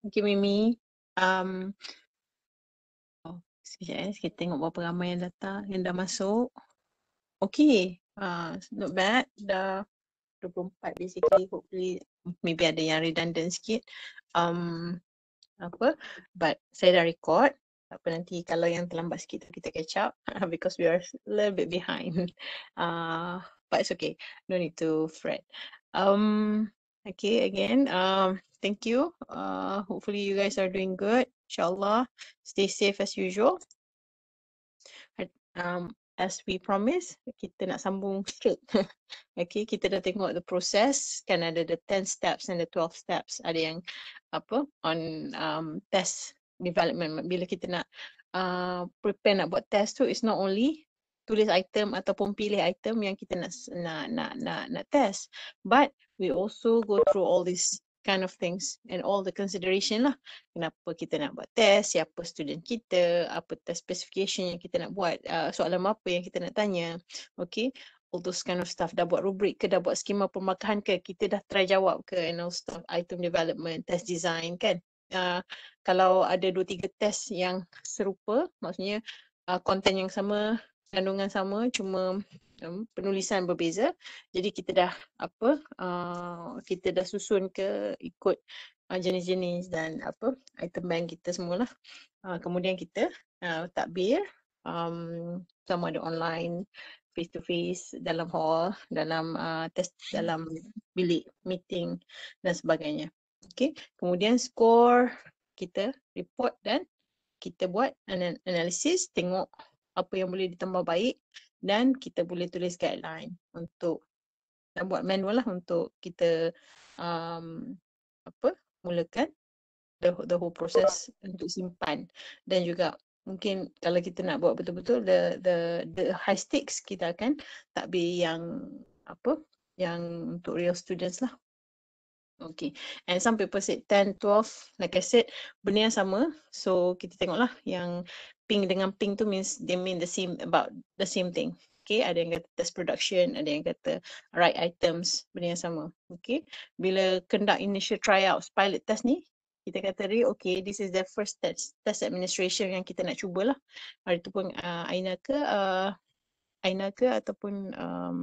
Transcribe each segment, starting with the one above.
Okay, Mimi. Um, oh, sekejap eh. Kita tengok berapa ramai yang datang, yang dah masuk. Okay. Uh, not bad. Dah 24 basically. Hopefully, maybe ada yang redundant sikit. Um, apa. But saya dah record. Apa nanti kalau yang terlambat sikit kita catch up. Because we are a little bit behind. Uh, but it's okay. No need to fret. Um, Okay, again, um, thank you. Uh, hopefully, you guys are doing good. Inshallah, stay safe as usual. Um, as we promise, kita nak sambung straight. okay, kita dah tengok the process. Kan ada the 10 steps and the 12 steps. Ada yang apa on um, test development. Bila kita nak uh, prepare nak buat test tu, it's not only tulis item ataupun pilih item yang kita nak nak nak nak, nak test. But we also go through all these kind of things and all the consideration lah. Kenapa kita nak buat test, siapa student kita, apa test specification yang kita nak buat, uh, soalan apa yang kita nak tanya. Okay, all those kind of stuff. Dah buat rubrik ke, dah buat skema pemakaian ke, kita dah try jawab ke and all stuff, item development, test design kan. Uh, kalau ada dua tiga test yang serupa, maksudnya uh, konten yang sama, kandungan sama, cuma um, penulisan berbeza. Jadi kita dah apa uh, kita dah susun ke ikut uh, jenis-jenis dan apa item bank kita semula Uh, kemudian kita uh, takbir um, sama ada online face to face dalam hall dalam uh, test dalam bilik meeting dan sebagainya. Okay. Kemudian score kita report dan kita buat analisis tengok apa yang boleh ditambah baik dan kita boleh tulis guideline untuk nak buat manual lah untuk kita um, apa mulakan the, the whole process untuk simpan dan juga mungkin kalau kita nak buat betul-betul the the the high stakes kita akan takbir yang apa yang untuk real students lah Okay. And some people said 10, 12. Like I said, benda yang sama. So, kita tengoklah yang pink dengan pink tu means they mean the same about the same thing. Okay, ada yang kata test production, ada yang kata right items, benda yang sama. Okay, bila kena initial tryouts, pilot test ni, kita kata dia okay, this is the first test, test administration yang kita nak cubalah. Hari tu pun uh, Aina ke, uh, Aina ke ataupun um,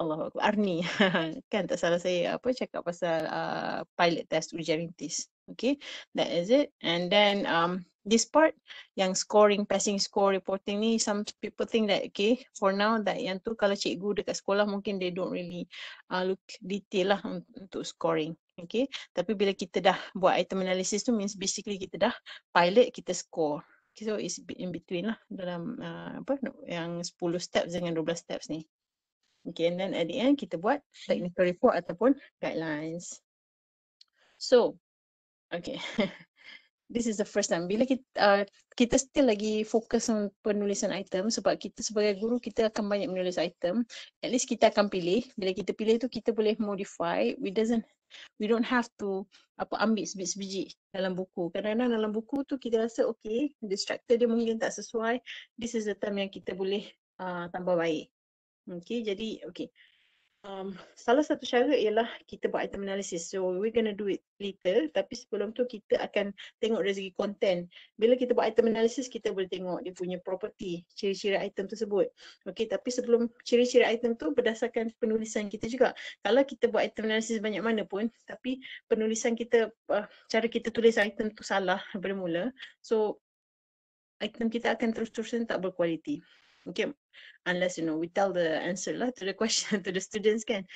Allah Arni kan tak salah saya apa cakap pasal uh, pilot test ujian rintis. Okay, that is it. And then um, this part yang scoring passing score reporting ni some people think that okay for now that yang tu kalau cikgu dekat sekolah mungkin they don't really uh, look detail lah untuk scoring okay tapi bila kita dah buat item analysis tu means basically kita dah pilot kita score okay, so it's in between lah dalam uh, apa yang 10 steps dengan 12 steps ni okay and then at the end kita buat technical report ataupun guidelines so okay this is the first time bila kita uh, kita still lagi fokus on penulisan item sebab kita sebagai guru kita akan banyak menulis item at least kita akan pilih bila kita pilih tu kita boleh modify we doesn't we don't have to apa ambil sebiji-sebiji dalam buku kerana dalam buku tu kita rasa okay the structure dia mungkin tak sesuai this is the time yang kita boleh uh, tambah baik okay jadi okay um, salah satu cara ialah kita buat item analysis. So we're gonna do it later tapi sebelum tu kita akan tengok dari segi content. Bila kita buat item analysis kita boleh tengok dia punya property, ciri-ciri item tersebut. Okay tapi sebelum ciri-ciri item tu berdasarkan penulisan kita juga. Kalau kita buat item analysis banyak mana pun tapi penulisan kita, uh, cara kita tulis item tu salah bermula. So item kita akan terus-terusan tak berkualiti. Okay. Unless you know, we tell the answer lah to the question to the students kan.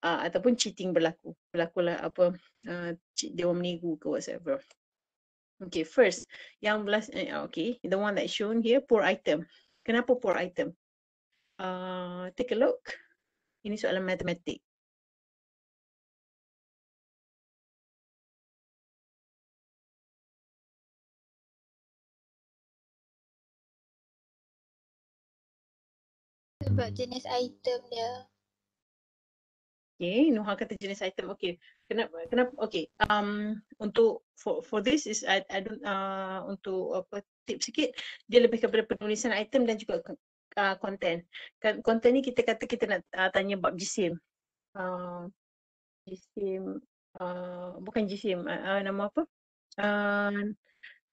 Uh, ataupun cheating berlaku. berlaku lah apa, uh, dia orang menegu ke whatever. Okay, first, yang belas, eh, ah, okay, the one that shown here, poor item. Kenapa poor item? Uh, take a look. Ini soalan matematik. sebab jenis item dia. Okay, Nuha kata jenis item. Okay, kenapa? Kenapa? Okay, um, untuk for for this is I, I don't uh, untuk apa tip sikit dia lebih kepada penulisan item dan juga uh, content. Kan, content ni kita kata kita nak uh, tanya bab jisim. Uh, jisim uh, bukan jisim uh, uh nama apa? Uh,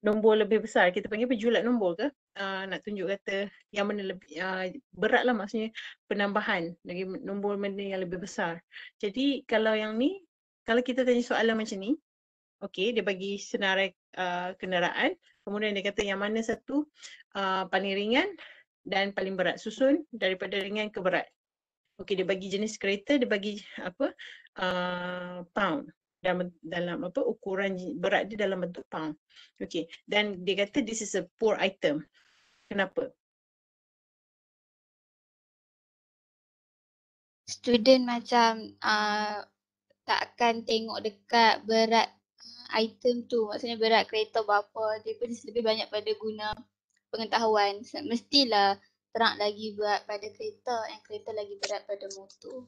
nombor lebih besar kita panggil penjulat nombor ke uh, nak tunjuk kata yang mana lebih uh, berat lah maksudnya penambahan lagi nombor mana yang lebih besar jadi kalau yang ni kalau kita tanya soalan macam ni okey dia bagi senarai uh, kenderaan kemudian dia kata yang mana satu uh, paling ringan dan paling berat susun daripada ringan ke berat okey dia bagi jenis kereta dia bagi apa uh, pound dalam dalam apa ukuran berat dia dalam bentuk pound. Okay. Dan dia kata this is a poor item. Kenapa? Student macam uh, akan tengok dekat berat uh, item tu. Maksudnya berat kereta berapa. Dia pun lebih banyak pada guna pengetahuan. Mestilah terang lagi berat pada kereta yang kereta lagi berat pada motor.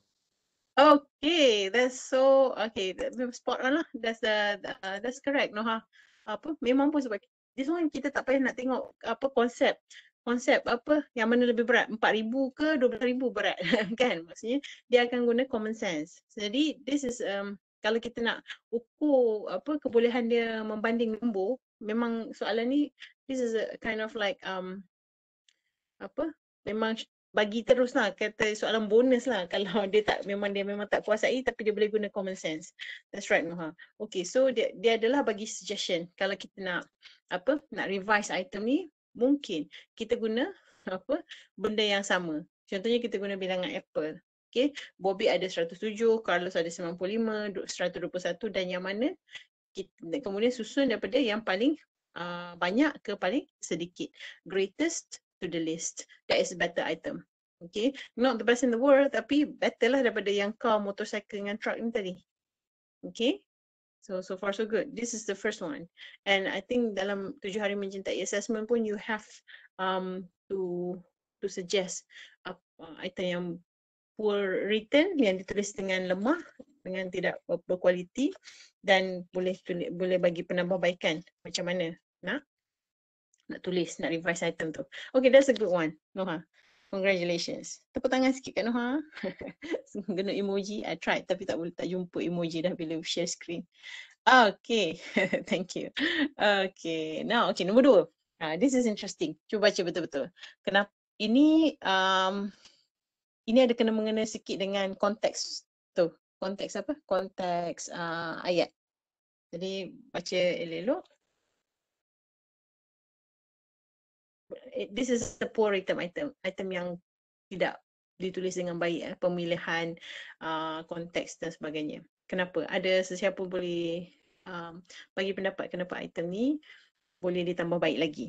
Okay, that's so okay. Spot on lah. That's the uh, that's correct, Noha. Apa memang pun sebab this one kita tak payah nak tengok apa konsep konsep apa yang mana lebih berat empat ribu ke dua belas ribu berat kan maksudnya dia akan guna common sense jadi this is um, kalau kita nak ukur apa kebolehan dia membanding nombor memang soalan ni this is a kind of like um apa memang bagi terus lah kata soalan bonus lah kalau dia tak memang dia memang tak kuasai tapi dia boleh guna common sense. That's right Noha. Okay so dia, dia adalah bagi suggestion kalau kita nak apa nak revise item ni mungkin kita guna apa benda yang sama. Contohnya kita guna bilangan apple. Okay Bobby ada 107, Carlos ada 95, 121 dan yang mana kita, kemudian susun daripada yang paling uh, banyak ke paling sedikit. Greatest to the list that is a better item. Okay, not the best in the world tapi better lah daripada yang car, motorcycle dengan truck ni tadi. Okay, so so far so good. This is the first one. And I think dalam tujuh hari mencintai assessment pun you have um to to suggest apa uh, uh, item yang poor written yang ditulis dengan lemah dengan tidak berkualiti dan boleh tulis, boleh bagi penambahbaikan macam mana nak nak tulis, nak revise item tu. Okay, that's a good one, Noha. Congratulations. Tepuk tangan sikit kan Noha. Guna emoji. I tried tapi tak boleh tak jumpa emoji dah bila share screen. Okay. Thank you. Okay. Now, okay. Nombor dua. Uh, this is interesting. Cuba baca betul-betul. Kenapa? Ini um, ini ada kena mengena sikit dengan konteks tu. Konteks apa? Konteks uh, ayat. Jadi baca elok-elok. Eh, this is the poor item item item yang tidak ditulis dengan baik eh, pemilihan uh, konteks dan sebagainya. Kenapa? Ada sesiapa boleh um, bagi pendapat kenapa item ni boleh ditambah baik lagi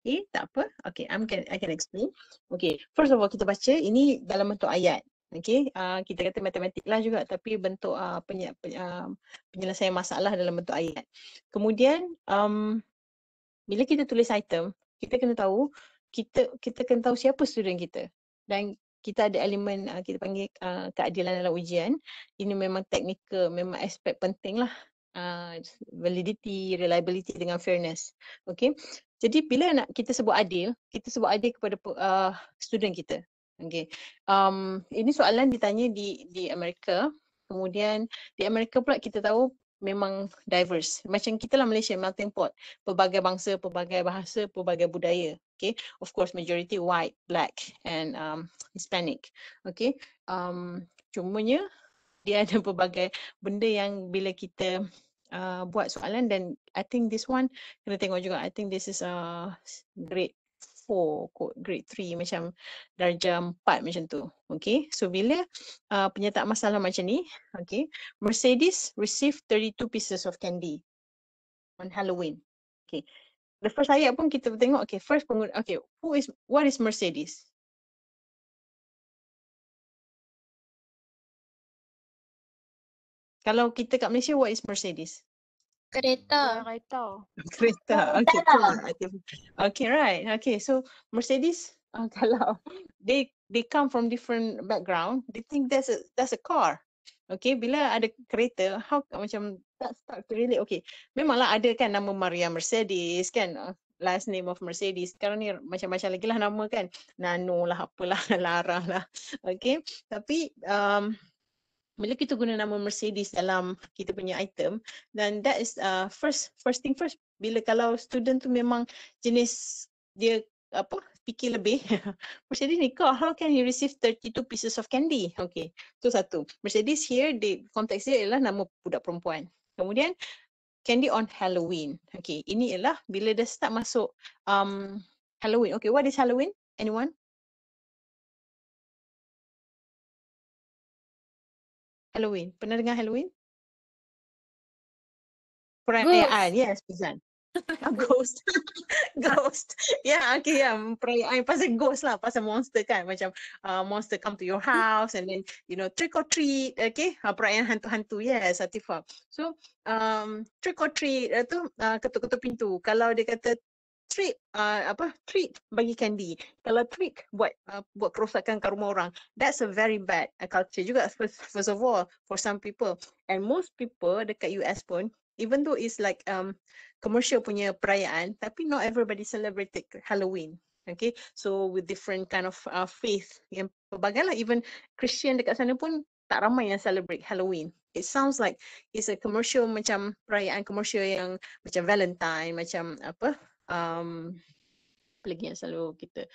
Okay, tak apa. Okay, I'm can, I can explain. Okay, first of all, kita baca ini dalam bentuk ayat. Okay, uh, ah, kita kata matematik lah juga tapi bentuk uh, ah, peny- peny- uh, ah, penyelesaian masalah dalam bentuk ayat. Kemudian, um, bila kita tulis item, kita kena tahu, kita kita kena tahu siapa student kita. Dan kita ada elemen uh, kita panggil uh, keadilan dalam ujian. Ini memang teknikal, memang aspek penting lah. Uh, validity, reliability dengan fairness. Okay. Jadi bila nak kita sebut adil, kita sebut adil kepada uh, student kita. Okay. Um, ini soalan ditanya di di Amerika. Kemudian di Amerika pula kita tahu memang diverse. Macam kita lah Malaysia melting pot. Pelbagai bangsa, pelbagai bahasa, pelbagai budaya. Okay. Of course majority white, black and um, Hispanic. Okay. Um, cumanya dia ada pelbagai benda yang bila kita Uh, buat soalan dan I think this one kena tengok juga. I think this is a uh, grade 4 kot grade 3 macam darjah 4 macam tu. Okay so bila uh, penyataan masalah macam ni okay Mercedes received 32 pieces of candy on Halloween. Okay the first ayat pun kita tengok okay first pengguna okay who is what is Mercedes Kalau kita kat Malaysia, what is Mercedes? Kereta. Kereta. Kereta. Okay, lah. cool. okay. okay, right. Okay, so Mercedes, uh, kalau they they come from different background, they think that's a that's a car. Okay, bila ada kereta, how macam tak start to relate. Okay, memanglah ada kan nama Maria Mercedes kan. Uh, last name of Mercedes. Sekarang ni macam-macam lagi lah nama kan. Nano lah, apalah, Lara lah. Okay, tapi um, bila kita guna nama Mercedes dalam kita punya item dan that is uh, first first thing first bila kalau student tu memang jenis dia apa fikir lebih Mercedes ni kau how can you receive 32 pieces of candy okay tu satu Mercedes here di konteks dia ialah nama budak perempuan kemudian candy on Halloween okay ini ialah bila dah start masuk um, Halloween okay what is Halloween anyone Halloween. Pernah dengar Halloween? Peran ya, ah, ghost. AI, yes, Fizan. Ah, ghost. ghost. Ya, yeah, okay, ya. Yeah. Perayaan pasal ghost lah, pasal monster kan. Macam uh, monster come to your house and then, you know, trick or treat, okay. Uh, perayaan hantu-hantu, yes, Atifah. So, um, trick or treat, uh, tu uh, ketuk-ketuk pintu. Kalau dia kata treat uh, apa treat bagi candy kalau trick buat uh, buat kerosakan ke rumah orang that's a very bad uh, culture juga first, first of all for some people and most people dekat US pun even though it's like um commercial punya perayaan tapi not everybody celebrate halloween okay so with different kind of uh, faith yang pelbagai lah even christian dekat sana pun tak ramai yang celebrate halloween it sounds like it's a commercial macam perayaan commercial yang macam valentine macam apa um, apa lagi yang selalu kita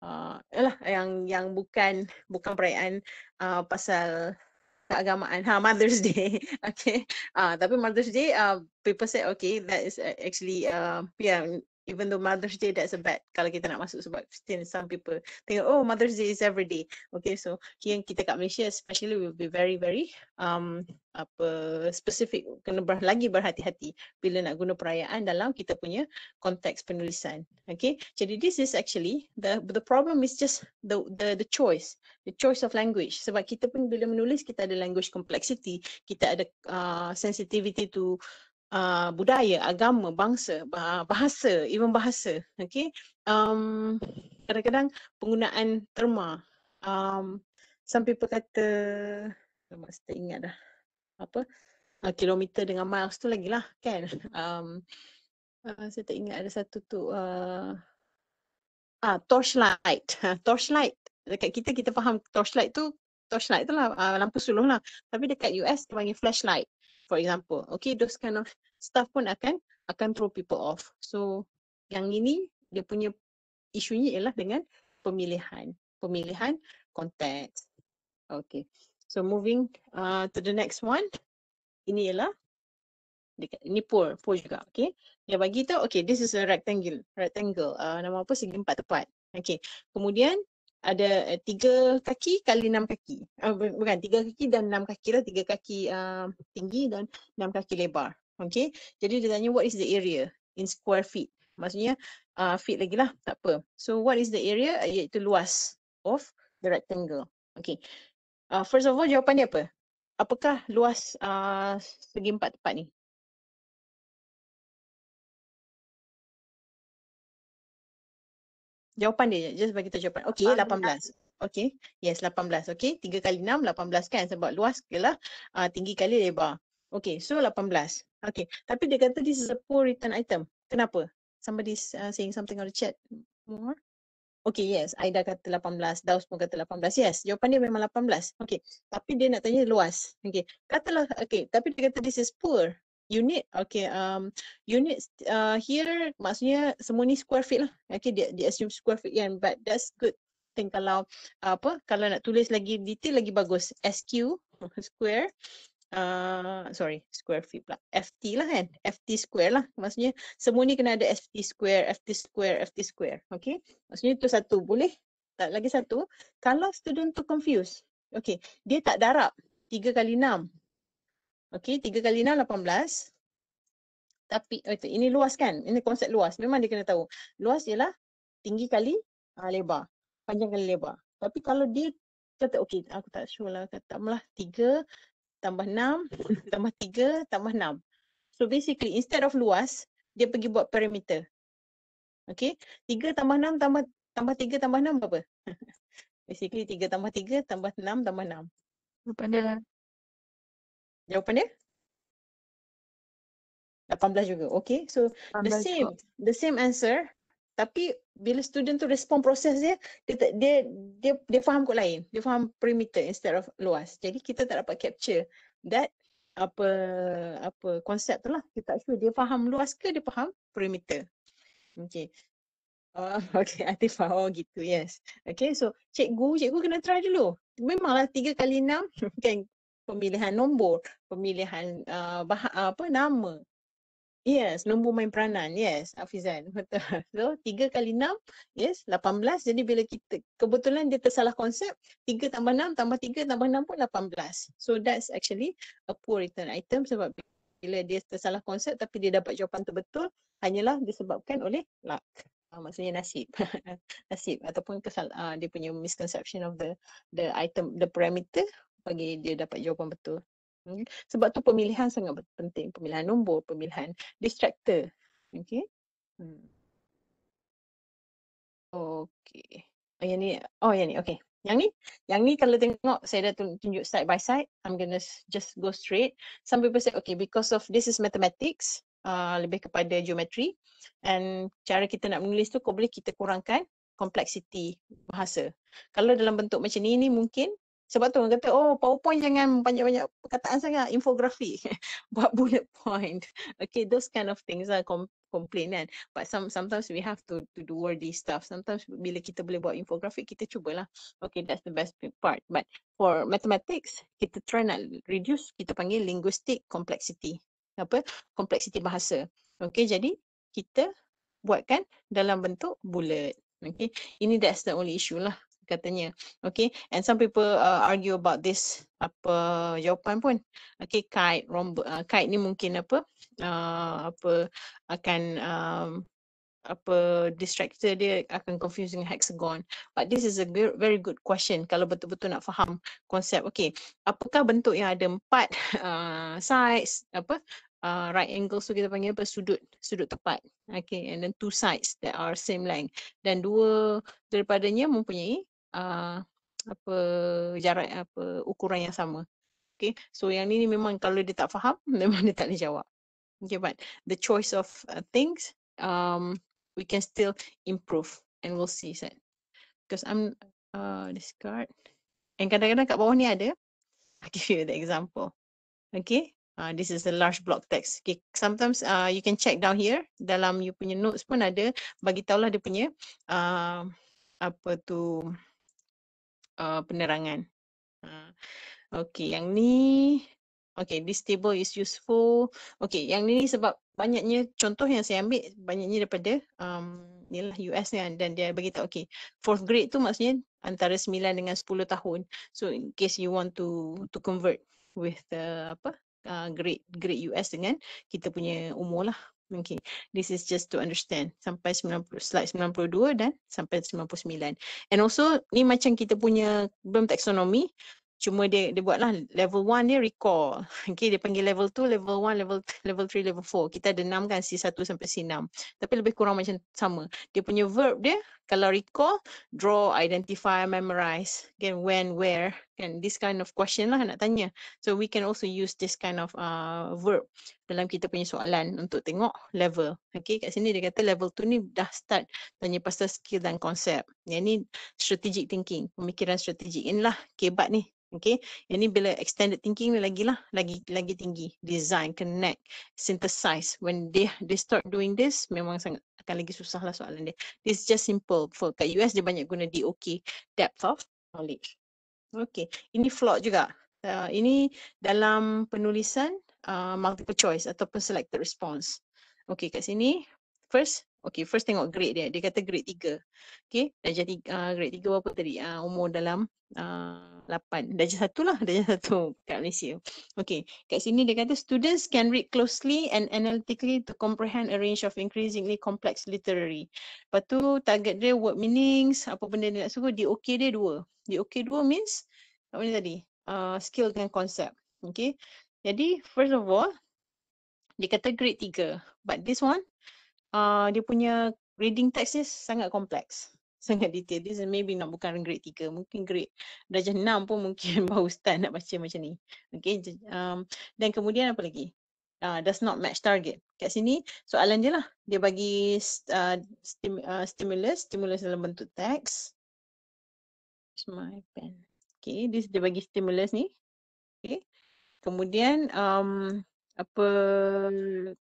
uh, yalah, yang yang bukan bukan perayaan uh, pasal keagamaan ha mother's day okay uh, tapi mother's day uh, people say okay that is actually uh, yeah even though Mother's Day that's a bad kalau kita nak masuk sebab still some people think oh Mother's Day is every day okay so yang kita kat Malaysia especially will be very very um apa specific kena ber, lagi berhati-hati bila nak guna perayaan dalam kita punya konteks penulisan okay jadi this is actually the the problem is just the the the choice the choice of language sebab kita pun bila menulis kita ada language complexity kita ada uh, sensitivity to Ah, budaya, agama, bangsa, bahasa, even bahasa. Okay. Um, kadang-kadang penggunaan terma. Um, some people kata, masih tak ingat dah. Apa? Uh, kilometer dengan miles tu lagi lah kan. Um, uh, saya tak ingat ada satu tu. Uh, ah, torchlight. Ha, torchlight. Dekat kita, kita faham torchlight tu Torchlight tu lah, uh, lampu suluh lah. Tapi dekat US, dia panggil flashlight for example. Okay, those kind of stuff pun akan akan throw people off. So yang ini dia punya isunya ialah dengan pemilihan. Pemilihan konteks. Okay. So moving uh, to the next one. Ini ialah dekat, ini poor, poor juga. Okay. Dia bagi tu, okay, this is a rectangle. Rectangle. Uh, nama apa? Segi empat tepat. Okay. Kemudian ada eh, tiga kaki kali enam kaki. Uh, bukan, tiga kaki dan enam kaki lah. Tiga kaki uh, tinggi dan enam kaki lebar. Okay. Jadi dia tanya what is the area in square feet. Maksudnya uh, feet lagi lah. Tak apa. So what is the area iaitu luas of the rectangle. Okay. Uh, first of all jawapan dia apa? Apakah luas uh, segi empat tempat ni? Jawapan dia Just bagi tahu jawapan. Okey, 18. Okey. Yes, 18. Okey. 3 kali 6, 18 kan sebab luas ke lah. Uh, tinggi kali lebar. Okey, so 18. Okey. Tapi dia kata this is a poor return item. Kenapa? Somebody uh, saying something on the chat. More. Okey, yes. Aida kata 18. Daus pun kata 18. Yes. Jawapan dia memang 18. Okey. Tapi dia nak tanya luas. Okey. Katalah, okey. Tapi dia kata this is poor unit okay um unit uh, here maksudnya semua ni square feet lah okay dia, dia assume square feet yang, but that's good thing kalau apa kalau nak tulis lagi detail lagi bagus sq square uh, sorry square feet pula ft lah kan ft square lah maksudnya semua ni kena ada ft square ft square ft square okay maksudnya tu satu boleh tak lagi satu kalau student tu confused okay dia tak darab tiga kali enam Okey, 3 kali 6, 18. Tapi oh, ini luas kan? Ini konsep luas. Memang dia kena tahu. Luas ialah tinggi kali uh, lebar. Panjang kali lebar. Tapi kalau dia kata, okey, aku tak sure lah. malah 3 tambah 6, tambah 3, tambah 6. So basically instead of luas, dia pergi buat perimeter. Okey, 3 tambah 6 tambah tambah 3 tambah 6 berapa? basically 3 tambah 3 tambah 6 tambah 6. Pandai lah. Jawapan dia? 18 juga. Okay. So the same, the same answer. Tapi bila student tu respon proses dia, dia, dia, dia, dia faham kot lain. Dia faham perimeter instead of luas. Jadi kita tak dapat capture that apa apa konsep tu lah. Kita tak sure dia faham luas ke dia faham perimeter. Okay. oh okay, Atifah. Oh gitu, yes. Okay, so cikgu, cikgu kena try dulu. Memanglah tiga kali enam, kan pemilihan nombor, pemilihan uh, bah- apa nama. Yes, nombor main peranan. Yes, Afizan. Betul. So, 3 kali 6, yes, 18. Jadi bila kita, kebetulan dia tersalah konsep, 3 tambah 6, tambah 3, tambah 6 pun 18. So, that's actually a poor return item sebab bila dia tersalah konsep tapi dia dapat jawapan tu betul, hanyalah disebabkan oleh luck. Uh, maksudnya nasib. nasib ataupun kesal, uh, dia punya misconception of the the item, the parameter bagi dia dapat jawapan betul. Okay. Hmm, sebab tu pemilihan sangat penting. Pemilihan nombor, pemilihan distractor. Okay. Hmm. Okay. Oh, yang ni. Oh, yang ni. Okay. Yang ni, yang ni kalau tengok saya dah tunjuk side by side, I'm gonna just go straight. Some people say, okay, because of this is mathematics, uh, lebih kepada geometri, and cara kita nak menulis tu, kau boleh kita kurangkan kompleksiti bahasa. Kalau dalam bentuk macam ni, ni mungkin sebab tu orang kata, oh PowerPoint jangan banyak-banyak perkataan sangat, infografi. Buat bullet point. Okay, those kind of things lah, com- complain kan. But some, sometimes we have to to do wordy stuff. Sometimes bila kita boleh buat infografi, kita cubalah. Okay, that's the best part. But for mathematics, kita try nak reduce, kita panggil linguistic complexity. Apa? Kompleksiti bahasa. Okay, jadi kita buatkan dalam bentuk bullet. Okay, ini that's the only issue lah katanya. Okay, and some people uh, argue about this apa jawapan pun. Okay, kite, rombo, uh, kite ni mungkin apa, uh, apa akan um, apa distractor dia akan confusing hexagon. But this is a very good question kalau betul-betul nak faham konsep. Okay, apakah bentuk yang ada empat uh, sides, apa, uh, right angle so kita panggil apa sudut sudut tepat okay and then two sides that are same length dan dua daripadanya mempunyai uh, apa jarak apa ukuran yang sama. Okay, so yang ni memang kalau dia tak faham, memang dia tak boleh jawab. Okay, but the choice of uh, things, um, we can still improve and we'll see that. Because I'm uh, this card. And kadang-kadang kat bawah ni ada. I give you the example. Okay, uh, this is a large block text. Okay, sometimes uh, you can check down here. Dalam you punya notes pun ada. Bagi tahulah dia punya uh, apa tu uh, penerangan. Uh, okay, yang ni, okay, this table is useful. Okay, yang ni sebab banyaknya contoh yang saya ambil banyaknya daripada um, ni lah US ni dan dia beritahu. okay fourth grade tu maksudnya antara 9 dengan 10 tahun so in case you want to to convert with the apa uh, grade grade US dengan kita punya umur lah Okay, this is just to understand sampai 90, slide 92 dan sampai 99. And also ni macam kita punya belum taksonomi, cuma dia dia buatlah level 1 dia recall. Okay, dia panggil level 2, level 1, level level 3, level 4. Kita ada 6 kan, C1 sampai C6. Tapi lebih kurang macam sama. Dia punya verb dia kalau recall, draw, identify, memorize, okay, when, where, and this kind of question lah nak tanya. So we can also use this kind of uh, verb dalam kita punya soalan untuk tengok level. Okay, kat sini dia kata level tu ni dah start tanya pasal skill dan konsep. Yang ni strategic thinking, pemikiran strategik. Inilah kebat ni Okay, yang ni bila extended thinking ni lagi lah, lagi lagi tinggi. Design, connect, synthesize. When they they start doing this, memang sangat akan lagi susah lah soalan dia. This just simple. For kat US dia banyak guna DOK, depth of knowledge. Okay, ini flawed juga. Uh, ini dalam penulisan uh, multiple choice ataupun selected response. Okay, kat sini first Okay, first tengok grade dia. Dia kata grade 3. Okay, darjah 3, uh, ah, grade 3 berapa tadi? Uh, umur dalam uh, 8. jadi satu lah, dah darjah 1 kat Malaysia. Okay, kat sini dia kata students can read closely and analytically to comprehend a range of increasingly complex literary. Lepas tu target dia word meanings, apa benda dia nak suruh, Di okay dia dua. Di okay dua means, apa ni tadi? Uh, skill dan concept. Okay, jadi first of all, dia kata grade 3. But this one, Ah, dia punya reading text ni sangat kompleks sangat detail. This is maybe not bukan grade 3, mungkin grade darjah 6 pun mungkin baru start nak baca macam ni. Okay, um, dan kemudian apa lagi? Uh, does not match target. Kat sini soalan dia lah. Dia bagi uh, stim- uh, stimulus, stimulus dalam bentuk teks. It's my pen. Okay, this dia bagi stimulus ni. Okay, kemudian um, apa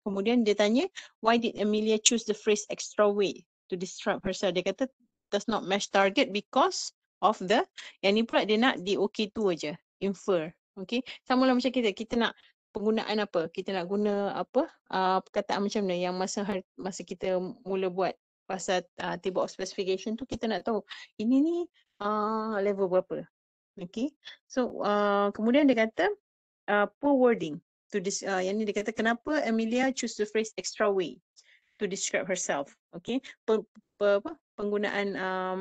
kemudian dia tanya why did Amelia choose the phrase extra weight to describe herself dia kata does not match target because of the yang ni pula dia nak di OK tu aja infer okay sama lah macam kita kita nak penggunaan apa kita nak guna apa uh, perkataan macam ni yang masa masa kita mula buat pasal uh, table of specification tu kita nak tahu ini ni uh, level berapa okay so uh, kemudian dia kata uh, poor wording to this uh, yang ni dia kata kenapa Amelia choose the phrase extra way to describe herself okay per, per, apa penggunaan um,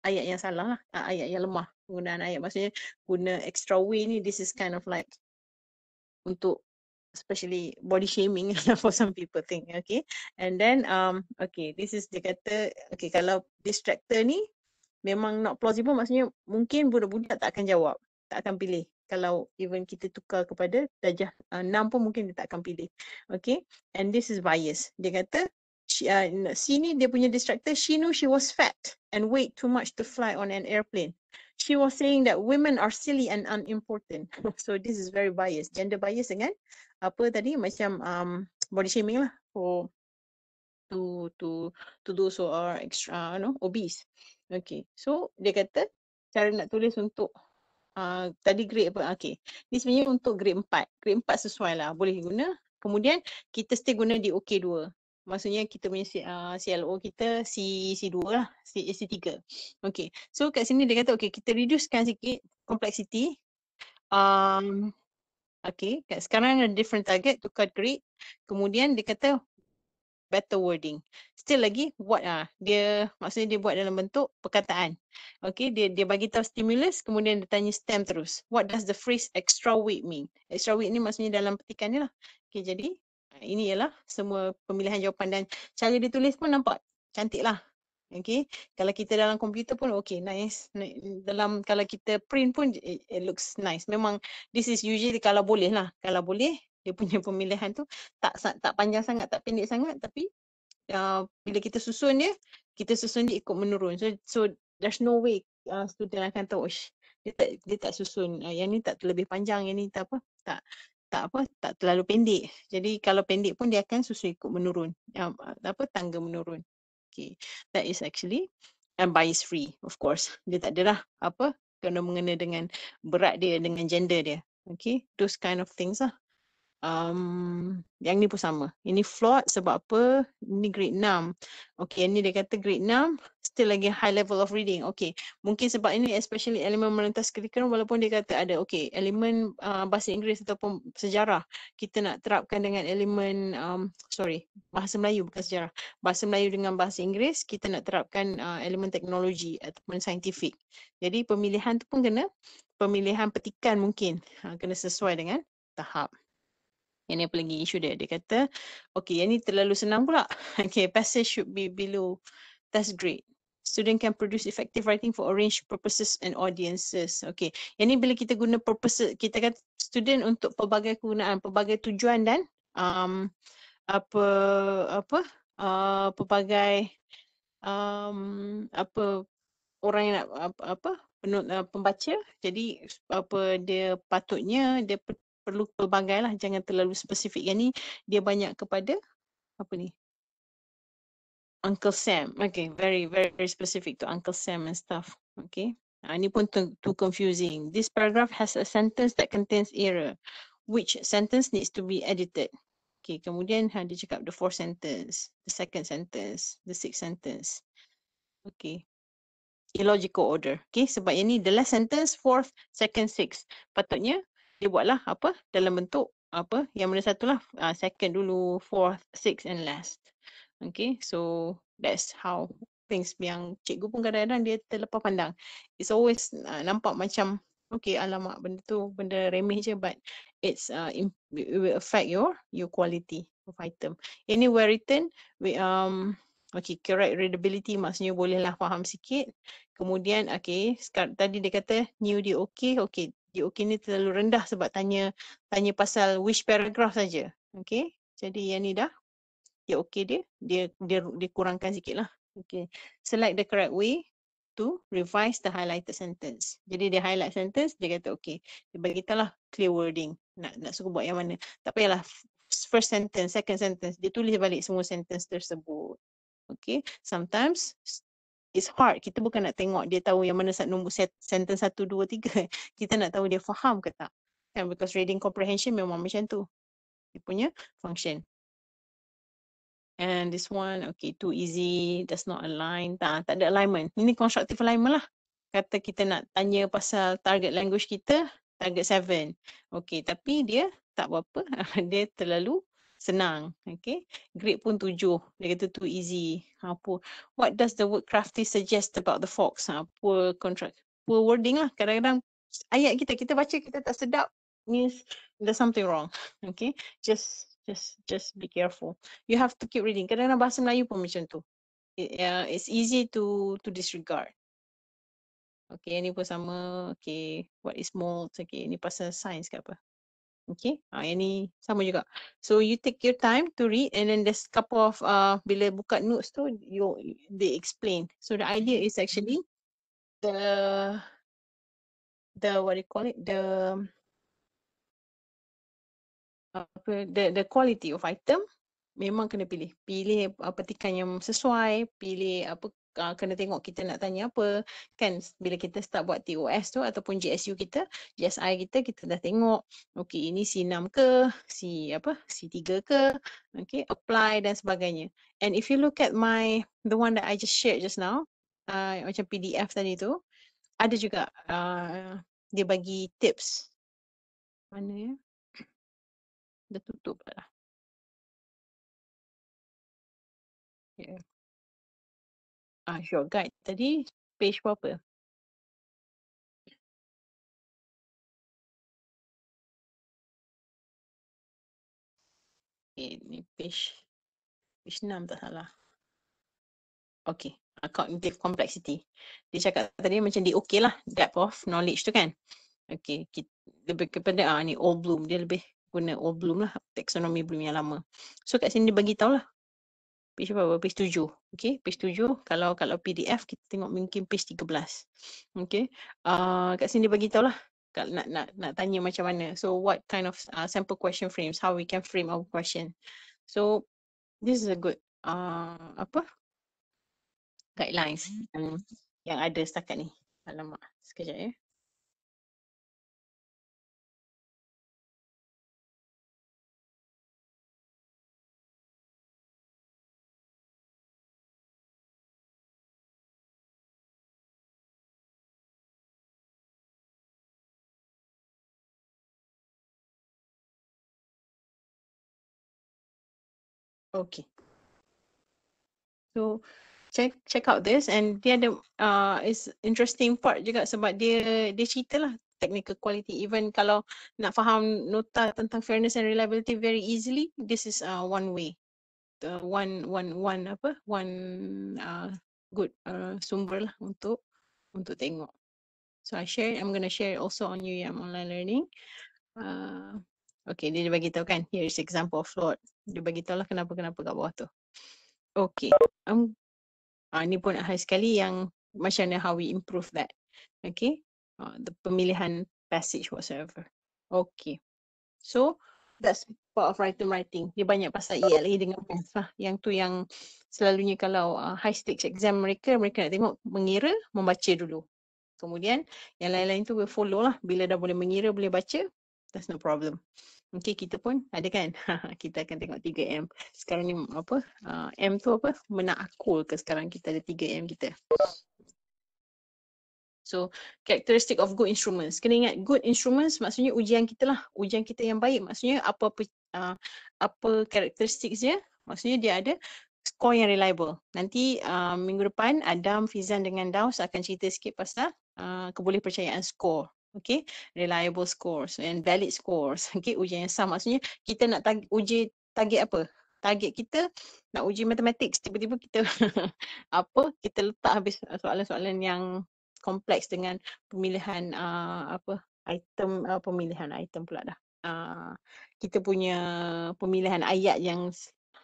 ayat yang salah lah uh, ayat yang lemah penggunaan ayat maksudnya guna extra way ni this is kind of like untuk especially body shaming for some people think okay and then um okay this is dia kata okay kalau distractor ni memang not plausible maksudnya mungkin budak-budak tak akan jawab tak akan pilih kalau even kita tukar kepada darjah uh, 6 pun mungkin dia tak akan pilih. Okay. And this is bias. Dia kata she, uh, sini dia punya distractor, she knew she was fat and weighed too much to fly on an airplane. She was saying that women are silly and unimportant. so this is very biased. Gender bias again. Apa tadi macam um, body shaming lah for to to to those who are extra, you know, obese. Okay. So dia kata cara nak tulis untuk Ah, tadi grade apa? Ah, okey. Ni sebenarnya untuk grade 4. Grade 4 sesuai lah. Boleh guna. Kemudian kita still guna di OK2. Maksudnya kita punya uh, ah, CLO kita C, C2 lah. C, eh, C3. Okey. So kat sini dia kata okey kita reducekan sikit complexity. Um, okey. Sekarang ada different target. Tukar grade. Kemudian dia kata better wording. Still lagi what ah uh, dia maksudnya dia buat dalam bentuk perkataan. Okay dia dia bagi tahu stimulus kemudian dia tanya stem terus. What does the phrase extra weight mean? Extra weight ni maksudnya dalam petikan ni lah. Okay jadi ah, ini ialah semua pemilihan jawapan dan cara ditulis pun nampak cantik lah. Okay. Kalau kita dalam komputer pun okay nice. Dalam kalau kita print pun it, it looks nice. Memang this is usually kalau boleh lah. Kalau boleh dia punya pemilihan tu tak tak panjang sangat tak pendek sangat tapi uh, bila kita susun dia kita susun dia ikut menurun so so there's no way uh, student akan tahu dia tak dia tak susun uh, yang ni tak terlebih panjang yang ni tak apa tak tak apa tak terlalu pendek jadi kalau pendek pun dia akan susun ikut menurun uh, apa tangga menurun okay that is actually and bias free of course dia tak adalah apa kena mengena dengan berat dia dengan gender dia okay those kind of things lah um, yang ni pun sama. Ini flawed sebab apa? Ini grade 6. Okay, yang ni dia kata grade 6 still lagi high level of reading. Okay, mungkin sebab ini especially elemen merentas kritikan. walaupun dia kata ada okay, elemen uh, bahasa Inggeris ataupun sejarah kita nak terapkan dengan elemen um, sorry, bahasa Melayu bukan sejarah. Bahasa Melayu dengan bahasa Inggeris kita nak terapkan uh, elemen teknologi ataupun saintifik. Jadi pemilihan tu pun kena pemilihan petikan mungkin uh, kena sesuai dengan tahap. Yang ni apa lagi isu dia? Dia kata, okay, yang ni terlalu senang pula. Okay, passage should be below test grade. Student can produce effective writing for arranged purposes and audiences. Okay, yang ni bila kita guna purposes, kita kata student untuk pelbagai kegunaan, pelbagai tujuan dan um, apa, apa, uh, pelbagai, um, apa, orang yang nak, apa, apa, uh, pembaca. Jadi apa dia patutnya dia perlu pelbagai lah jangan terlalu spesifik yang ni dia banyak kepada apa ni Uncle Sam okay very very very specific to Uncle Sam and stuff okay uh, ah, ni pun too, too confusing this paragraph has a sentence that contains error which sentence needs to be edited okay kemudian ha, dia cakap the four sentence the second sentence the sixth sentence okay illogical order. Okay, sebab ini the last sentence, fourth, second, sixth. Patutnya dia buatlah apa dalam bentuk apa yang mana satulah uh, ah, second dulu fourth sixth and last okay so that's how things yang cikgu pun kadang-kadang dia terlepas pandang it's always uh, nampak macam okay alamak benda tu benda remeh je but it's uh, it will affect your your quality of item any well written we um Okay, correct readability maksudnya bolehlah faham sikit. Kemudian, okay, sekarang, tadi dia kata new dia okay, okay. GOK ni terlalu rendah sebab tanya tanya pasal wish paragraph saja. Okey. Jadi yang ni dah GOK dia dia dia, dia kurangkan sikitlah. Okey. Select the correct way to revise the highlighted sentence. Jadi dia highlight sentence, dia kata okey. Dia bagi lah clear wording. Nak nak suruh buat yang mana. Tak payahlah first sentence, second sentence. Dia tulis balik semua sentence tersebut. Okay, sometimes it's hard. Kita bukan nak tengok dia tahu yang mana set nombor set, sentence satu, dua, tiga. Kita nak tahu dia faham ke tak. Kan? Because reading comprehension memang macam tu. Dia punya function. And this one, okay, too easy, does not align. Tak, tak ada alignment. Ini constructive alignment lah. Kata kita nak tanya pasal target language kita, target seven. Okay, tapi dia tak apa-apa. dia terlalu senang okay grade pun tujuh dia kata too easy ha, poor. what does the word crafty suggest about the fox ha, poor contract poor wording lah kadang-kadang ayat kita kita baca kita tak sedap means there's something wrong okay just just just be careful you have to keep reading kadang-kadang bahasa Melayu pun macam tu it, uh, it's easy to to disregard Okay, ni pun sama. Okay, what is mold? Okay, Ni pasal sains ke apa? Okay, ha, yang ni sama juga. So you take your time to read and then there's couple of uh, bila buka notes tu, you they explain. So the idea is mm-hmm. actually the the what you call it the apa the the quality of item memang kena pilih. Pilih apa tikan yang sesuai, pilih apa uh, kena tengok kita nak tanya apa kan bila kita start buat TOS tu ataupun GSU kita GSI kita kita dah tengok okey ini C6 ke C apa C3 ke okey apply dan sebagainya and if you look at my the one that I just shared just now uh, macam PDF tadi tu ada juga uh, dia bagi tips mana ya dah tutup lah yeah Ah, uh, sure. Guide tadi page berapa? Okay, eh, ni page page enam tak salah. Okay, uh, depth complexity. Dia cakap tadi macam dia okay lah depth of knowledge tu kan. Okay, kita, lebih kepada ah uh, ni old bloom. Dia lebih guna old bloom lah. Taxonomy bloom yang lama. So kat sini dia bagi tahu lah page apa? Page 7. Okay, page 7. Kalau kalau PDF, kita tengok mungkin page 13. Okay, uh, kat sini bagi tahu lah. Nak, nak, nak tanya macam mana. So, what kind of uh, sample question frames? How we can frame our question? So, this is a good, uh, apa? Guidelines um, yang ada setakat ni. Alamak, sekejap ya. Eh. Okay. So check check out this and dia ada uh, is interesting part juga sebab dia dia cerita lah technical quality even kalau nak faham nota tentang fairness and reliability very easily this is uh, one way the one one one apa one uh, good uh, sumber lah untuk untuk tengok so I share I'm gonna share also on UEM online learning uh, Okay, dia bagi tahu kan. Here is example of Lord. Dia bagi tahu lah kenapa kenapa kat bawah tu. Okay. Um, uh, ah, ni pun hal sekali yang macam mana how we improve that. Okay. Uh, ah, the pemilihan passage whatsoever. Okay. So, that's part of writing writing. Dia banyak pasal ELA dengan pasal lah. Yang tu yang selalunya kalau uh, high stakes exam mereka, mereka nak tengok mengira, membaca dulu. Kemudian yang lain-lain tu will follow lah. Bila dah boleh mengira, boleh baca, that's no problem. Okay, kita pun ada kan? kita akan tengok 3M. Sekarang ni apa? Uh, M tu apa? menak Menakul ke sekarang kita ada 3M kita? So, characteristic of good instruments. Kena ingat, good instruments maksudnya ujian kita lah. Ujian kita yang baik maksudnya apa-apa uh, ah, apa characteristics dia. Maksudnya dia ada score yang reliable. Nanti uh, minggu depan Adam, Fizan dengan Daus akan cerita sikit pasal uh, kebolehpercayaan score okay reliable scores and valid scores okay ujian yang sama maksudnya kita nak tag- uji target apa target kita nak uji matematik tiba-tiba kita apa kita letak habis soalan-soalan yang kompleks dengan pemilihan uh, apa item uh, pemilihan item pula dah uh, kita punya pemilihan ayat yang